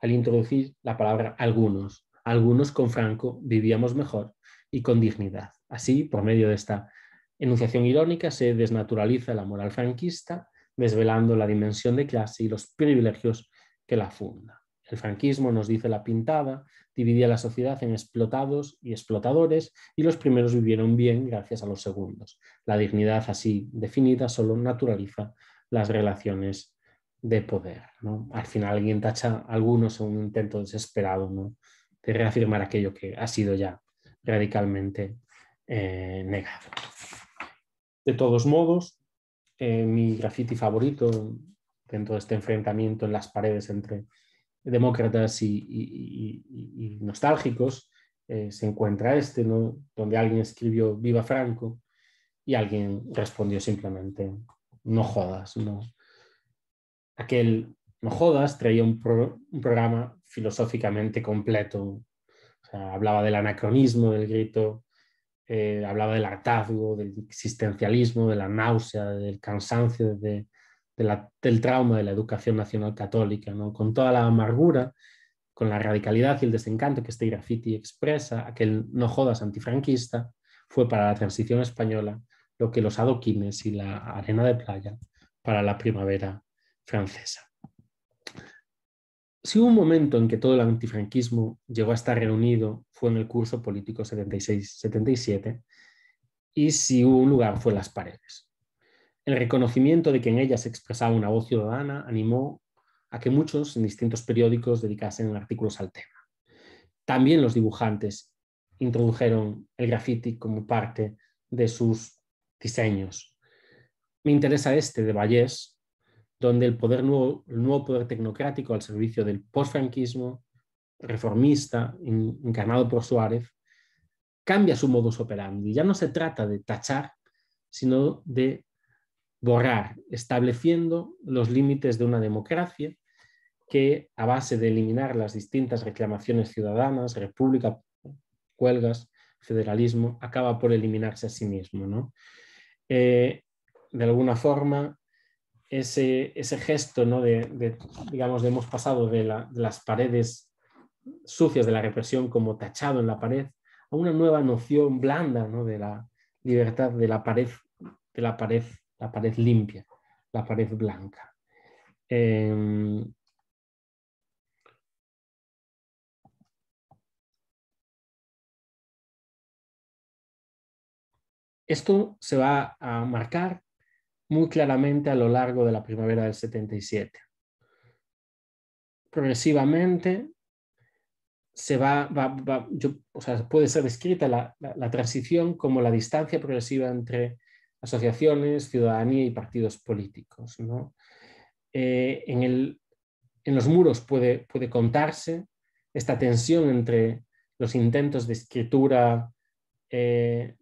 al introducir la palabra algunos. Algunos con Franco vivíamos mejor y con dignidad. Así, por medio de esta enunciación irónica, se desnaturaliza la moral franquista, desvelando la dimensión de clase y los privilegios que la funda. El franquismo, nos dice la pintada, dividía la sociedad en explotados y explotadores y los primeros vivieron bien gracias a los segundos. La dignidad así definida solo naturaliza las relaciones de poder. Al final alguien tacha a algunos en un intento desesperado de reafirmar aquello que ha sido ya radicalmente eh, negado. De todos modos, eh, mi graffiti favorito dentro de este enfrentamiento en las paredes entre demócratas y, nostálgicos, eh, se encuentra este, ¿no? donde alguien escribió Viva Franco y alguien respondió simplemente, no jodas, no. Aquel no jodas traía un, programa filosóficamente completo. hablaba del anacronismo, del grito, eh, hablaba del hartazgo, del existencialismo, de la náusea, del cansancio, de, del trauma de la educación nacional católica, ¿no? con toda la amargura, con la radicalidad y el desencanto que este graffiti expresa, aquel no jodas antifranquista, fue para la transición española lo que los adoquines y la arena de playa para la primavera francesa. Si hubo un momento en que todo el antifranquismo llegó a estar reunido fue en el curso político 76-77 y si hubo un lugar fue las paredes. El reconocimiento de que en ella se expresaba una voz ciudadana animó a que muchos en distintos periódicos dedicasen artículos al tema. También los dibujantes introdujeron el graffiti como parte de sus diseños. Me interesa este de Vallés, donde el, nuevo, el nuevo poder tecnocrático al servicio del franquismo reformista encarnado por Suárez cambia su modus operandi. Ya no se trata de tachar, sino de borrar, estableciendo los límites de una democracia que, a base de eliminar las distintas reclamaciones ciudadanas, república, huelgas, federalismo, acaba por eliminarse a sí mismo. ¿no? Eh, de alguna forma, ese, gesto ¿no? de, digamos, de hemos pasado de, de las paredes sucias de la represión como tachado en la pared a una nueva noción blanda ¿no? de la libertad de la pared de la pared la pared limpia, la pared blanca. Em, esto se va a marcar muy claramente a lo largo de la primavera del 77. Progresivamente se va, puede ser descrita la, transición como la distancia progresiva entre asociaciones, ciudadanía y partidos políticos. Eh, en, los muros puede, contarse esta tensión entre los intentos de escritura eh,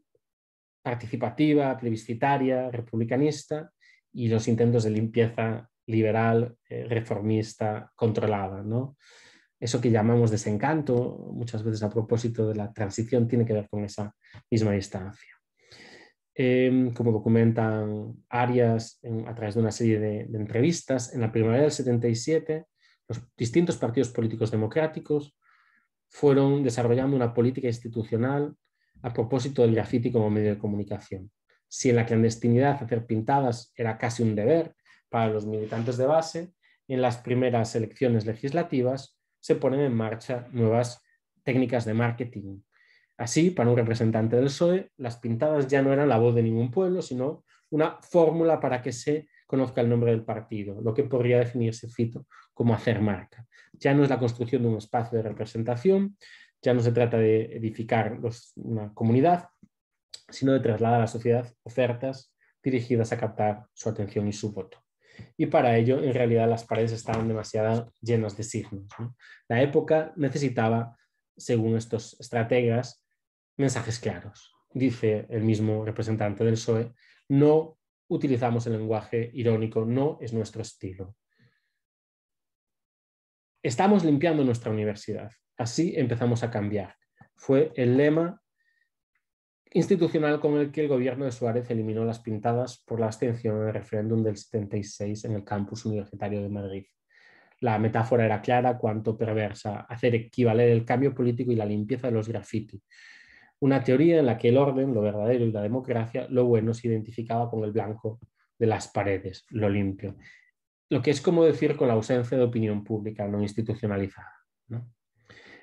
participativa, plebiscitaria, republicanista y los intentos de limpieza liberal, eh, reformista, controlada. Eso que llamamos desencanto, muchas veces a propósito de la transición, tiene que ver con esa misma distancia. Em, como documentan Arias a través de una serie de, de entrevistas, en la primavera del 77 los distintos partidos políticos democráticos fueron desarrollando una política institucional a propósito del grafiti como medio de comunicación. Si en la clandestinidad hacer pintadas era casi un deber para los militantes de base, en las primeras elecciones legislativas se ponen en marcha nuevas técnicas de marketing Así, para un representante del PSOE, las pintadas ya no eran la voz de ningún pueblo, sino una fórmula para que se conozca el nombre del partido, lo que podría definirse, cito, como hacer marca. Ya no es la construcción de un espacio de representación, ya no se trata de edificar una comunidad, sino de trasladar a la sociedad ofertas dirigidas a captar su atención y su voto. Y para ello, en realidad, las paredes estaban demasiado llenas de signos. La época necesitaba, según estos estrategas, mensajes claros. Dice el mismo representante del PSOE, no utilizamos el lenguaje irónico, no es nuestro estilo. Estamos limpiando nuestra universidad, así empezamos a cambiar. Fue el lema institucional con el que el gobierno de Suárez eliminó las pintadas por la abstención del referéndum del 76 en el campus universitario de Madrid. La metáfora era clara, cuanto perversa, hacer equivaler el cambio político y la limpieza de los grafitis una teoría en la que el orden, lo verdadero y la democracia, lo bueno se identificaba con el blanco de las paredes, lo limpio. Lo que es como decir con la ausencia de opinión pública no institucionalizada.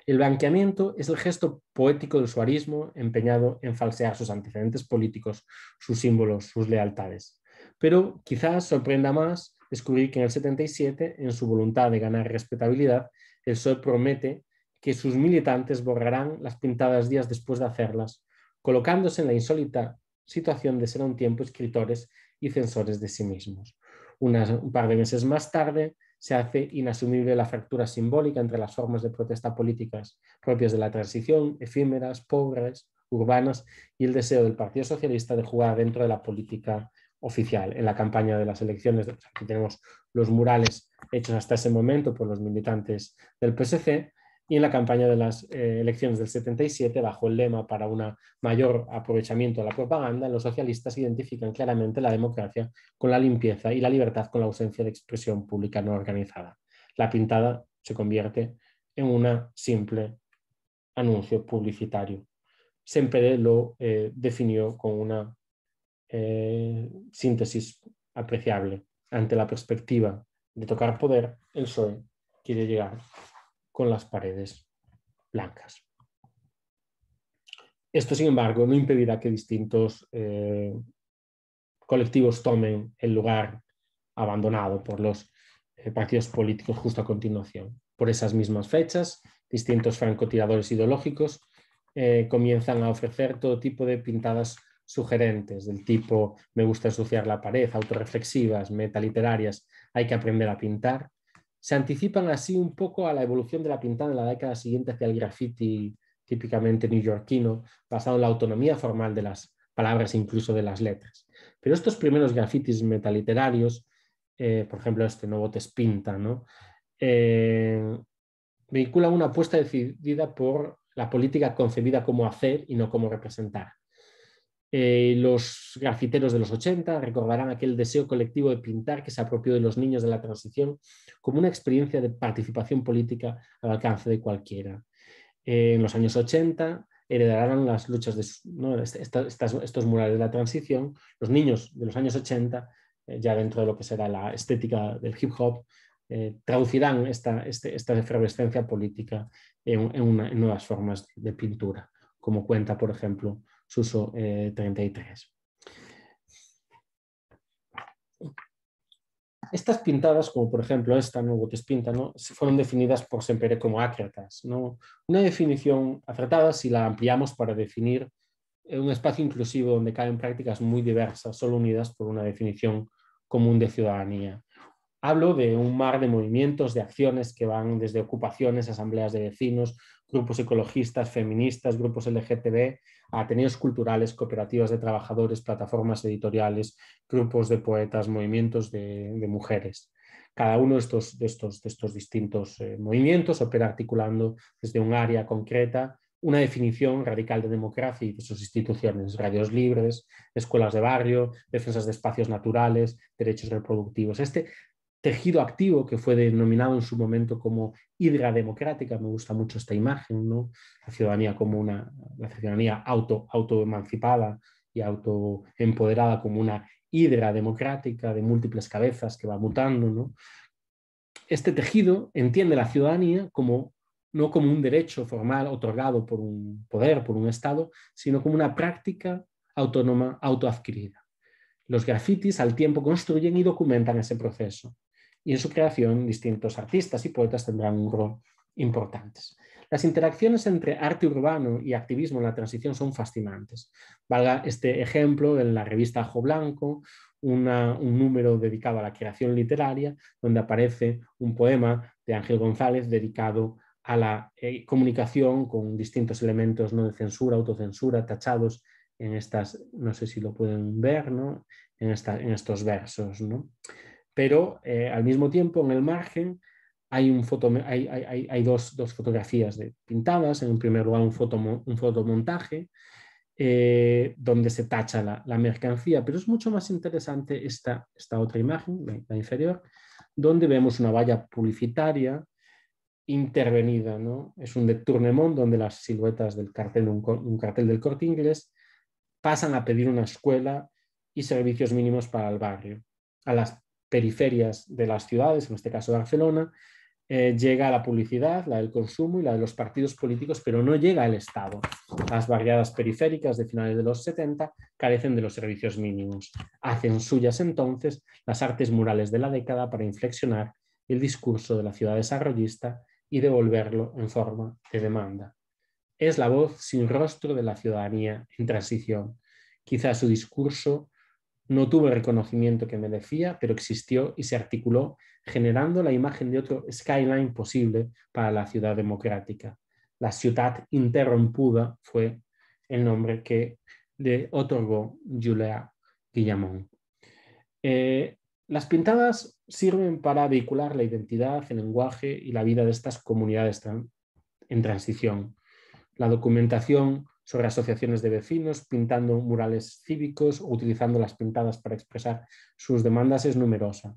El blanqueamiento es el gesto poético del suarismo empeñado en falsear sus antecedentes políticos, sus símbolos, sus lealtades. Pero quizás sorprenda más descubrir que en el 77, en su voluntad de ganar respetabilidad, el PSOE promete que sus militantes borrarán las pintadas días después de hacerlas, colocándose en la insólita situación de ser a un tiempo escritores y censores de sí mismos. un par de meses más tarde, se hace inasumible la fractura simbólica entre las formas de protesta políticas propias de la transición, efímeras, pobres, urbanas, y el deseo del Partido Socialista de jugar dentro de la política oficial. En la campaña de las elecciones, aquí tenemos los murales hechos hasta ese momento por los militantes del PSC, y en la campaña de las eh, elecciones del 77, bajo el lema para un mayor aprovechamiento de la propaganda, los socialistas identifican claramente la democracia con la limpieza y la libertad con la ausencia de expresión pública no organizada. La pintada se convierte en un simple anuncio publicitario. Siempre lo eh, definió con una eh, síntesis apreciable ante la perspectiva de tocar poder, el PSOE quiere llegar con las paredes blancas. Esto, sin embargo, no impedirá que distintos eh, colectivos tomen el lugar abandonado por los eh, partidos políticos justo a continuación. Por esas mismas fechas, distintos francotiradores ideológicos eh, comienzan a ofrecer todo tipo de pintadas sugerentes, del tipo me gusta ensuciar la pared, autorreflexivas, metaliterarias, hay que aprender a pintar, se anticipan así un poco a la evolución de la pintada en la década siguiente hacia el graffiti típicamente neoyorquino, basado en la autonomía formal de las palabras, e incluso de las letras. Pero estos primeros grafitis metaliterarios, eh, por ejemplo, este No te pinta, ¿no? Eh, una apuesta decidida por la política concebida como hacer y no como representar. Eh, los grafiteros de los 80 recordarán aquel deseo colectivo de pintar que se apropió de los niños de la transición como una experiencia de participación política al alcance de cualquiera. Eh, en los años 80 heredarán las luchas de este, estos murales de la transición, los niños de los años 80, eh, ya dentro de lo que será la estética del hip hop, traducirán este, esta, efervescencia política en nuevas formas de pintura, como cuenta, por ejemplo, Suso 33. Eh, Estas pintadas, como por ejemplo esta, no que pinta, no, fueron definidas por Sempere como ácratas. ¿no? Una definición acertada si la ampliamos para definir eh, un espacio inclusivo donde caen prácticas muy diversas, solo unidas por una definición común de ciudadanía. Hablo de un mar de movimientos, de acciones que van desde ocupaciones, asambleas de vecinos, grupos ecologistas, feministas, grupos LGTB, Ateneos culturales, cooperativas de trabajadores, plataformas editoriales, grupos de poetas, movimientos de, mujeres. Cada uno de estos, de estos, de estos distintos eh, movimientos opera articulando desde un área concreta una definición radical de democracia y de sus instituciones, radios libres, escuelas de barrio, defensas de espacios naturales, derechos reproductivos. Este, tejido activo que fue denominado en su momento como hidra democrática, me gusta mucho esta imagen, la ciudadanía como una ciudadanía auto, autoemancipada y autoempoderada como una hidra democrática de múltiples cabezas que va mutando. Este tejido entiende la ciudadanía como no como un derecho formal otorgado por un poder, por un Estado, sino como una práctica autónoma autoadquirida. Los grafitis al tiempo construyen y documentan ese proceso y en su creación distintos artistas y poetas tendrán un rol importante. Las interacciones entre arte urbano y activismo en la transición son fascinantes. Valga este ejemplo en la revista Ajo Blanco, un número dedicado a la creación literaria, donde aparece un poema de Ángel González dedicado a la eh, comunicación con distintos elementos ¿no? de censura, autocensura, tachados en estas, no sé si lo pueden ver, ¿no? en, esta, en estos versos. ¿no? pero eh, al mismo tiempo en el margen hay, dos, fotografías pintadas, en primer lugar un, fotomontaje eh, donde se tacha la, mercancía, pero es mucho más interesante esta, otra imagen, la, inferior, donde vemos una valla publicitaria intervenida. Es un de donde las siluetas del cartel, un, cartel del corte inglés pasan a pedir una escuela y servicios mínimos para el barrio, a las periferias de las ciudades, en este caso Barcelona, eh, llega la publicidad, la del consumo y la de los partidos políticos, pero no llega el Estado. Las barriadas periféricas de finales de los 70 carecen de los servicios mínimos. Hacen suyas entonces las artes murales de la década para inflexionar el discurso de la ciudad desarrollista y devolverlo en forma de demanda. Es la voz sin rostro de la ciudadanía en transición. Quizá su discurso no tuve el reconocimiento que merecía, pero existió y se articuló, generando la imagen de otro skyline posible para la ciudad democrática. La ciudad interrompuda fue el nombre que le otorgó Julia Guillamón. Eh, las pintadas sirven para vehicular la identidad, el lenguaje y la vida de estas comunidades en transición. La documentación sobre asociaciones de vecinos, pintando murales cívicos utilizando las pintadas para expresar sus demandas es numerosa.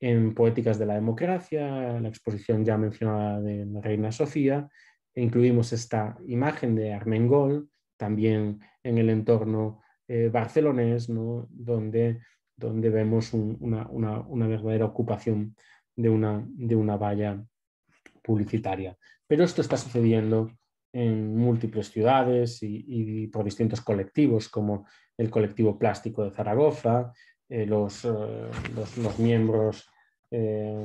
En Poéticas de la Democracia, la exposición ya mencionada de Reina Sofía, incluimos esta imagen de Armengol, también en el entorno eh, barcelonés, donde, donde, vemos una, verdadera ocupación de una, de una valla publicitaria. Pero esto está sucediendo en múltiples ciudades y, por distintos colectivos, como el colectivo plástico de Zaragoza, eh, eh, los, los, miembros eh,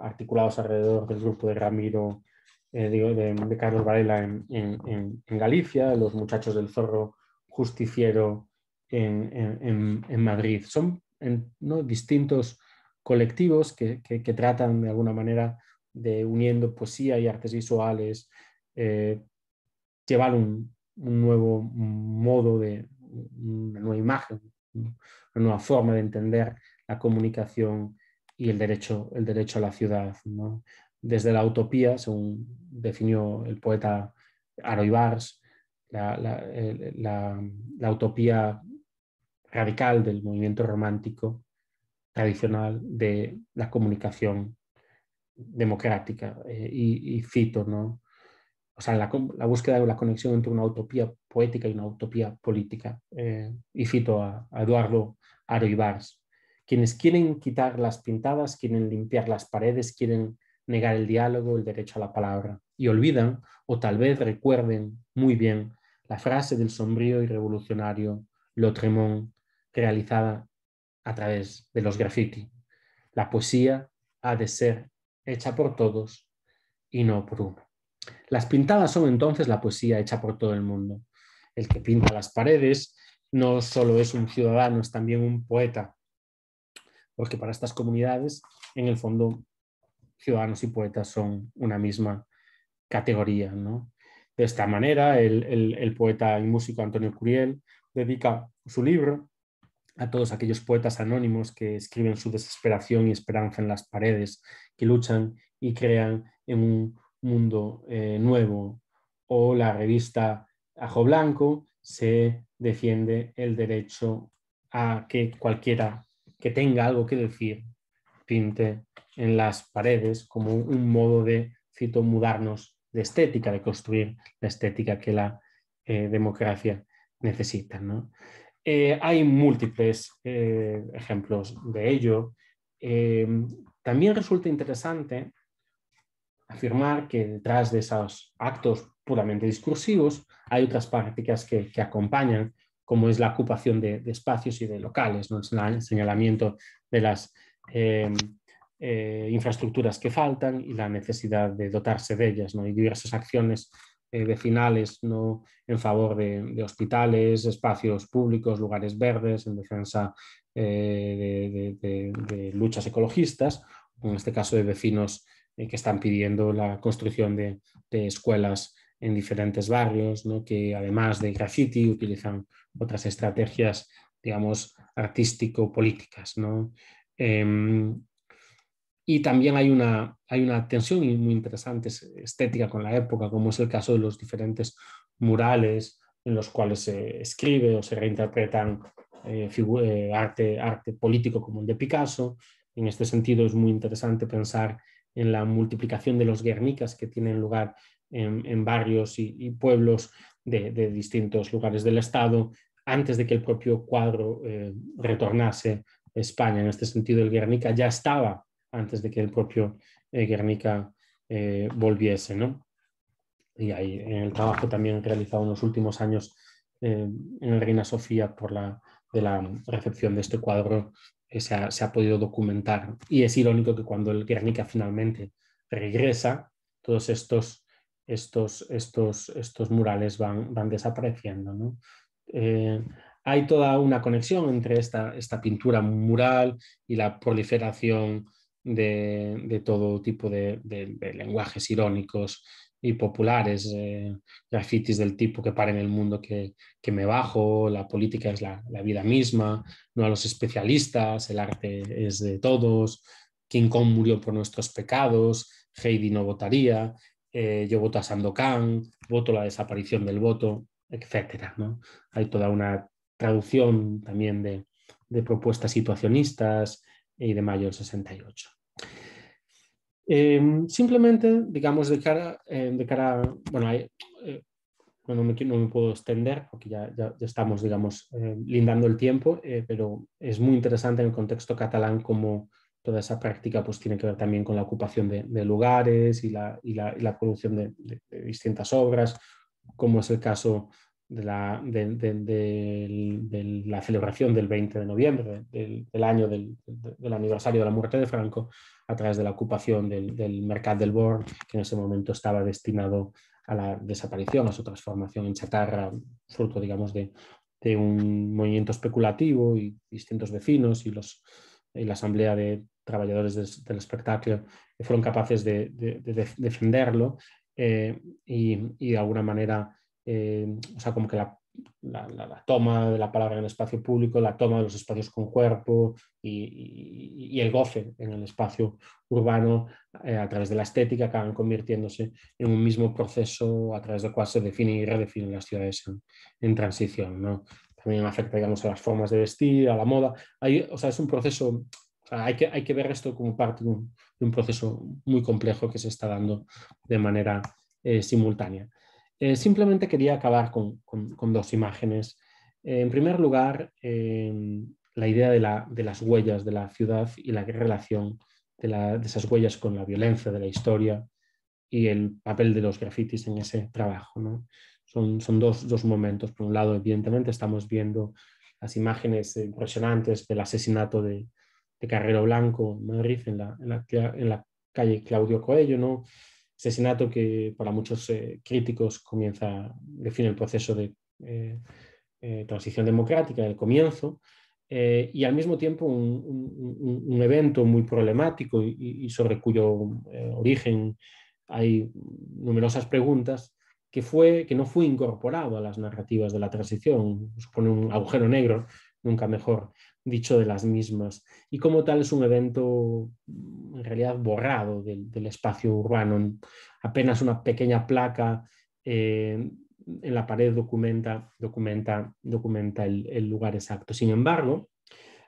articulados alrededor del grupo de Ramiro, de, Carlos Varela en, Galicia, los muchachos del zorro justiciero en, Madrid. Son ¿no? distintos colectivos que, tratan de alguna manera de uniendo poesía y artes visuales, llevar un, nuevo modo de, una nueva imagen, una nueva forma de entender la comunicación y el derecho, el derecho a la ciudad. ¿no? Desde la utopía, según definió el poeta Aroibars, la, utopía radical del movimiento romántico tradicional de la comunicación democrática. Eh, y, y, cito, ¿no? o sea, la, búsqueda de la conexión entre una utopía poética y una utopía política. Eh, y cito a, Eduardo Aroibars, Quienes quieren quitar las pintadas, quieren limpiar las paredes, quieren negar el diálogo, el derecho a la palabra. Y olvidan, o tal vez recuerden muy bien, la frase del sombrío y revolucionario Lotremont, realizada a través de los graffiti. La poesía ha de ser hecha por todos y no por uno. Las pintadas son entonces la poesía hecha por todo el mundo. El que pinta las paredes no solo es un ciudadano, es también un poeta, porque para estas comunidades, en el fondo, ciudadanos y poetas son una misma categoría. De esta manera, el, el poeta y músico Antonio Curiel dedica su libro a todos aquellos poetas anónimos que escriben su desesperación y esperanza en las paredes, que luchan y crean en un Mundo eh, Nuevo o la revista Ajo Blanco, se defiende el derecho a que cualquiera que tenga algo que decir pinte en las paredes como un modo de, cito, mudarnos de estética, de construir la estética que la eh, democracia necesita. Eh, hay múltiples ejemplos de ello. también resulta interesante afirmar que detrás de esos actos puramente discursivos hay otras prácticas que, acompañan, como es la ocupación de, espacios y de locales, ¿no? el señalamiento de las em, eh, infraestructuras que faltan y la necesidad de dotarse de ellas, ¿no? y diversas acciones eh, vecinales ¿no? en favor de, hospitales, espacios públicos, lugares verdes, en defensa eh, de, de luchas ecologistas, en este caso de vecinos eh, que están pidiendo la construcción de, escuelas en diferentes barrios, que además de graffiti utilizan otras estrategias, digamos, artístico-políticas. Em, y también hay una, hay una tensión muy interesante estética con la época, como es el caso de los diferentes murales en los cuales se escribe o se reinterpretan eh, eh, arte, arte político como el de Picasso. En este sentido es muy interesante pensar en la multiplicación de los guernicas que tienen lugar en, barrios y, pueblos de, distintos lugares del Estado antes de que el propio cuadro eh, retornase a España. En este sentido, el Guernica ya estaba antes de que el propio eh, Guernica eh, volviese. Y ahí en el trabajo también realizado en los últimos años en Reina Sofía por la, de la recepción de este cuadro eh, se ha, podido documentar. Y es irónico que cuando el Guernica finalmente regresa, todos estos, murales van, desapareciendo. Eh, hay toda una conexión entre esta, pintura mural y la proliferación de, todo tipo de lenguajes irónicos y populares, eh, grafitis del tipo que en el mundo que, me bajo, la política es la, vida misma, no a los especialistas, el arte es de todos, King Kong murió por nuestros pecados, Heidi no votaría, eh, yo voto a Sandokan, voto la desaparición del voto, etc. Hay toda una traducción también de, de propuestas situacionistas y de mayo del 68. Em, simplemente, digamos, de cara, em, de cara bueno, eh, no, me, puedo extender porque ya, estamos, digamos, em, lindando el tiempo, eh, pero es muy interesante en el contexto catalán cómo toda esa práctica pues, tiene que ver también con la ocupación de, lugares y la, producción de, distintas obras, como es el caso de la, de, la celebración del 20 de noviembre, del, año del, aniversario de la muerte de Franco, a través de la ocupación del, del Mercat del Born, que en ese momento estaba destinado a la desaparición, a su transformación en chatarra, fruto, digamos, de, un movimiento especulativo y distintos vecinos y, los, la asamblea de trabajadores del espectáculo fueron capaces de, defenderlo eh, y, y, de alguna manera eh, o sea, como que la, toma de la palabra en el espacio público, la toma de los espacios con cuerpo y, el goce en el espacio urbano eh, a través de la estética acaban convirtiéndose en un mismo proceso a través del cual se definen y redefinen las ciudades en, transición. También afecta digamos, a las formas de vestir, a la moda. Hay, o sea, es un proceso hay, que, ver esto como parte de un, proceso muy complejo que se está dando de manera eh, simultánea. Eh, simplemente quería acabar con, dos imágenes. Eh, en primer lugar, eh, la idea de, las huellas de la ciudad y la relación de, esas huellas con la violencia de la historia y el papel de los grafitis en ese trabajo. Son, son dos, momentos. Por un lado, evidentemente, estamos viendo las imágenes impresionantes del asesinato de, Carrero Blanco en Madrid, en la, en la calle Claudio Coello, ¿no? asesinato que para muchos eh, críticos comienza, define el proceso de eh, eh, transición democrática, el comienzo, y al mismo tiempo un, evento muy problemático y, sobre cuyo origen hay numerosas preguntas, que, fue, que no fue incorporado a las narrativas de la transición, supone un agujero negro nunca mejor dicho, de las mismas. Y como tal es un evento en realidad borrado del, espacio urbano. Apenas una pequeña placa eh, en la pared documenta, documenta, documenta el, lugar exacto. Sin embargo,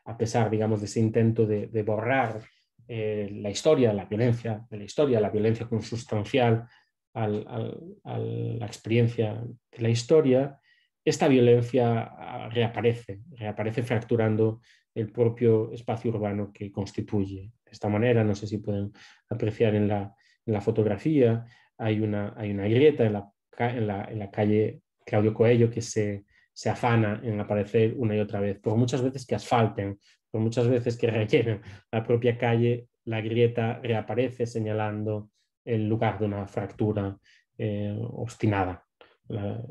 a pesar, digamos, de ese intento de, borrar eh, la historia, la violencia, de la historia, la violencia consustancial a la experiencia de la historia, esta violencia ah, reaparece, reaparece fracturando el propio espacio urbano que constituye. De esta manera, no sé si pueden apreciar en la, fotografía, hay una, hay una grieta en la, calle Claudio Coello que se, se afana en aparecer una y otra vez, por muchas veces que asfalten, por muchas veces que rellenen la propia calle, la grieta reaparece señalando el lugar de una fractura eh, obstinada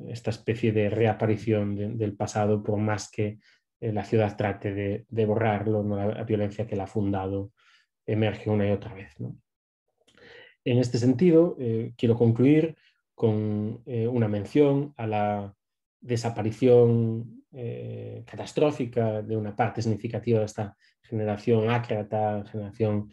esta especie de reaparición del pasado, por más que eh, la ciudad trate de, borrarlo, la, violencia que la ha fundado emerge una y otra vez. En este sentido, eh, quiero concluir con eh, una mención a la desaparición catastrófica de una parte significativa de esta generación ácrata, generación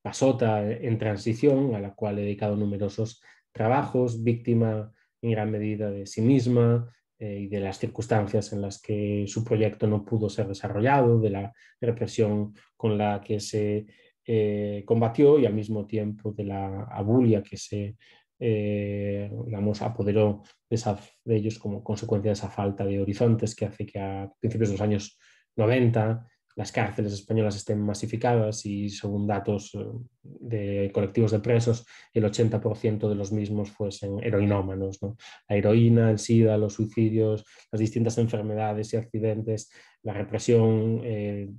pasota en transición, a la cual he dedicado numerosos trabajos, víctima en gran medida de sí misma eh, y de las circunstancias en las que su proyecto no pudo ser desarrollado, de la represión con la que se eh, combatió y al mismo tiempo de la abulia que se eh, digamos, apoderó de, ellos como consecuencia de esa falta de horizontes que hace que a principios de los años 90 las cárceles españolas estén masificadas y según datos eh, de colectivos de presos, el 80% de los mismos fuesen heroinómanos. La heroína, el SIDA, los suicidios, las distintas enfermedades y accidentes, la represión eh,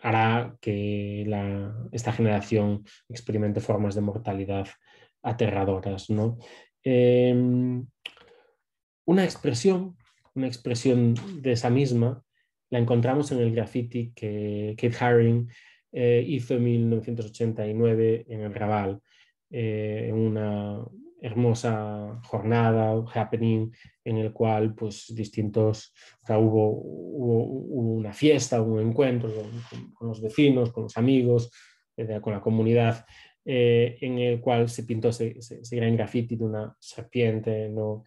hará que esta generación experimente formas de mortalidad aterradoras. Em, una expresión, una expresión de esa misma la encontramos en el graffiti que Kate Haring eh, hizo en 1989 en el Raval, en eh, una hermosa jornada, happening, en el cual pues distintos, hubo, una fiesta, un encuentro con, los vecinos, con los amigos, eh, con la comunidad, en el cual se pintó ese, gran graffiti de una serpiente ¿no?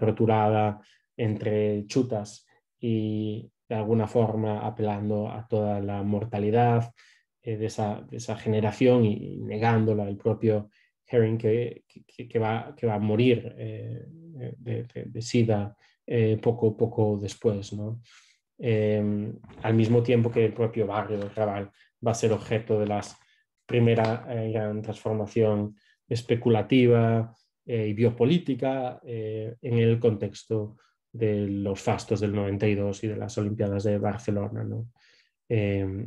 rotulada entre chutas y, de alguna forma apelando a toda la mortalidad eh, de, esa, generación y, negándola el propio Herring que, que, va, a morir eh, eh, de, SIDA poco, poco después. Em, al mismo tiempo que el propio barrio de Raval va a ser objeto de la primera gran transformación especulativa y biopolítica en el contexto de los fastos del 92 y de las Olimpiadas de Barcelona. Em,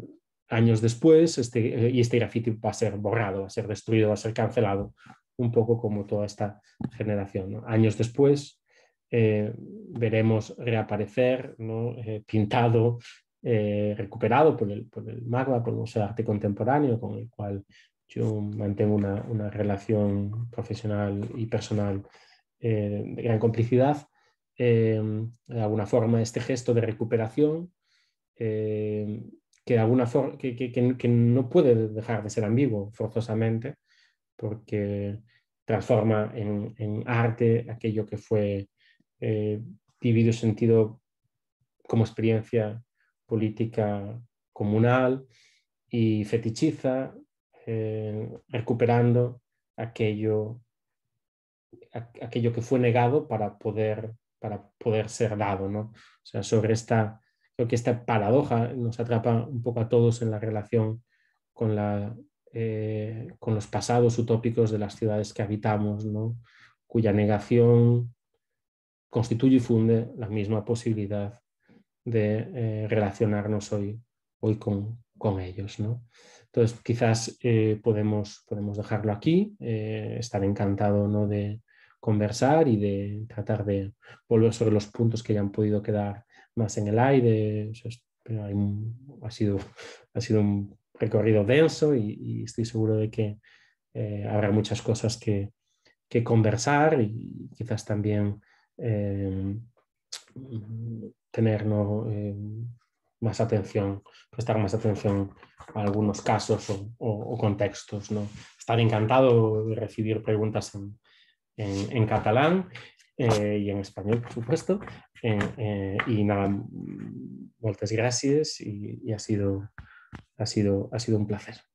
años después, este, eh, y este grafiti va a ser borrado, va a ser destruido, va a ser cancelado, un poco como toda esta generación. Años después, eh, veremos reaparecer, ¿no? Eh, pintado, recuperado por el, por por el Museo Arte Contemporáneo, con el cual yo mantengo una, una relación profesional y personal de gran complicidad Em, de alguna forma este gesto de recuperación em, que, de alguna que, que, no puede dejar de ser ambiguo forzosamente porque transforma en, arte aquello que fue eh, vivido sentido como experiencia política comunal y fetichiza em, recuperando aquello aquello que fue negado para poder para poder ser dado, ¿no? O sea, sobre esta, creo que esta paradoja nos atrapa un poco a todos en la relación con, la, eh, con los pasados utópicos de las ciudades que habitamos, ¿no? Cuya negación constituye y funde la misma posibilidad de eh, relacionarnos hoy, hoy con, ellos, ¿no? Entonces, quizás eh, podemos, podemos dejarlo aquí. Eh, estaré encantado ¿no? de, conversar y de tratar de volver sobre los puntos que ya han podido quedar más en el aire. ha, sido, ha sido un recorrido denso y, estoy seguro de que eh, habrá muchas cosas que, conversar y quizás también eh, tener eh, más atención, prestar más atención a algunos casos o, contextos. ¿no? Estar encantado de recibir preguntas en, en, catalán eh, y en español, por supuesto. Eh, eh, y nada, mm, muchas gracias y, y, ha, sido, ha, sido, ha sido un placer.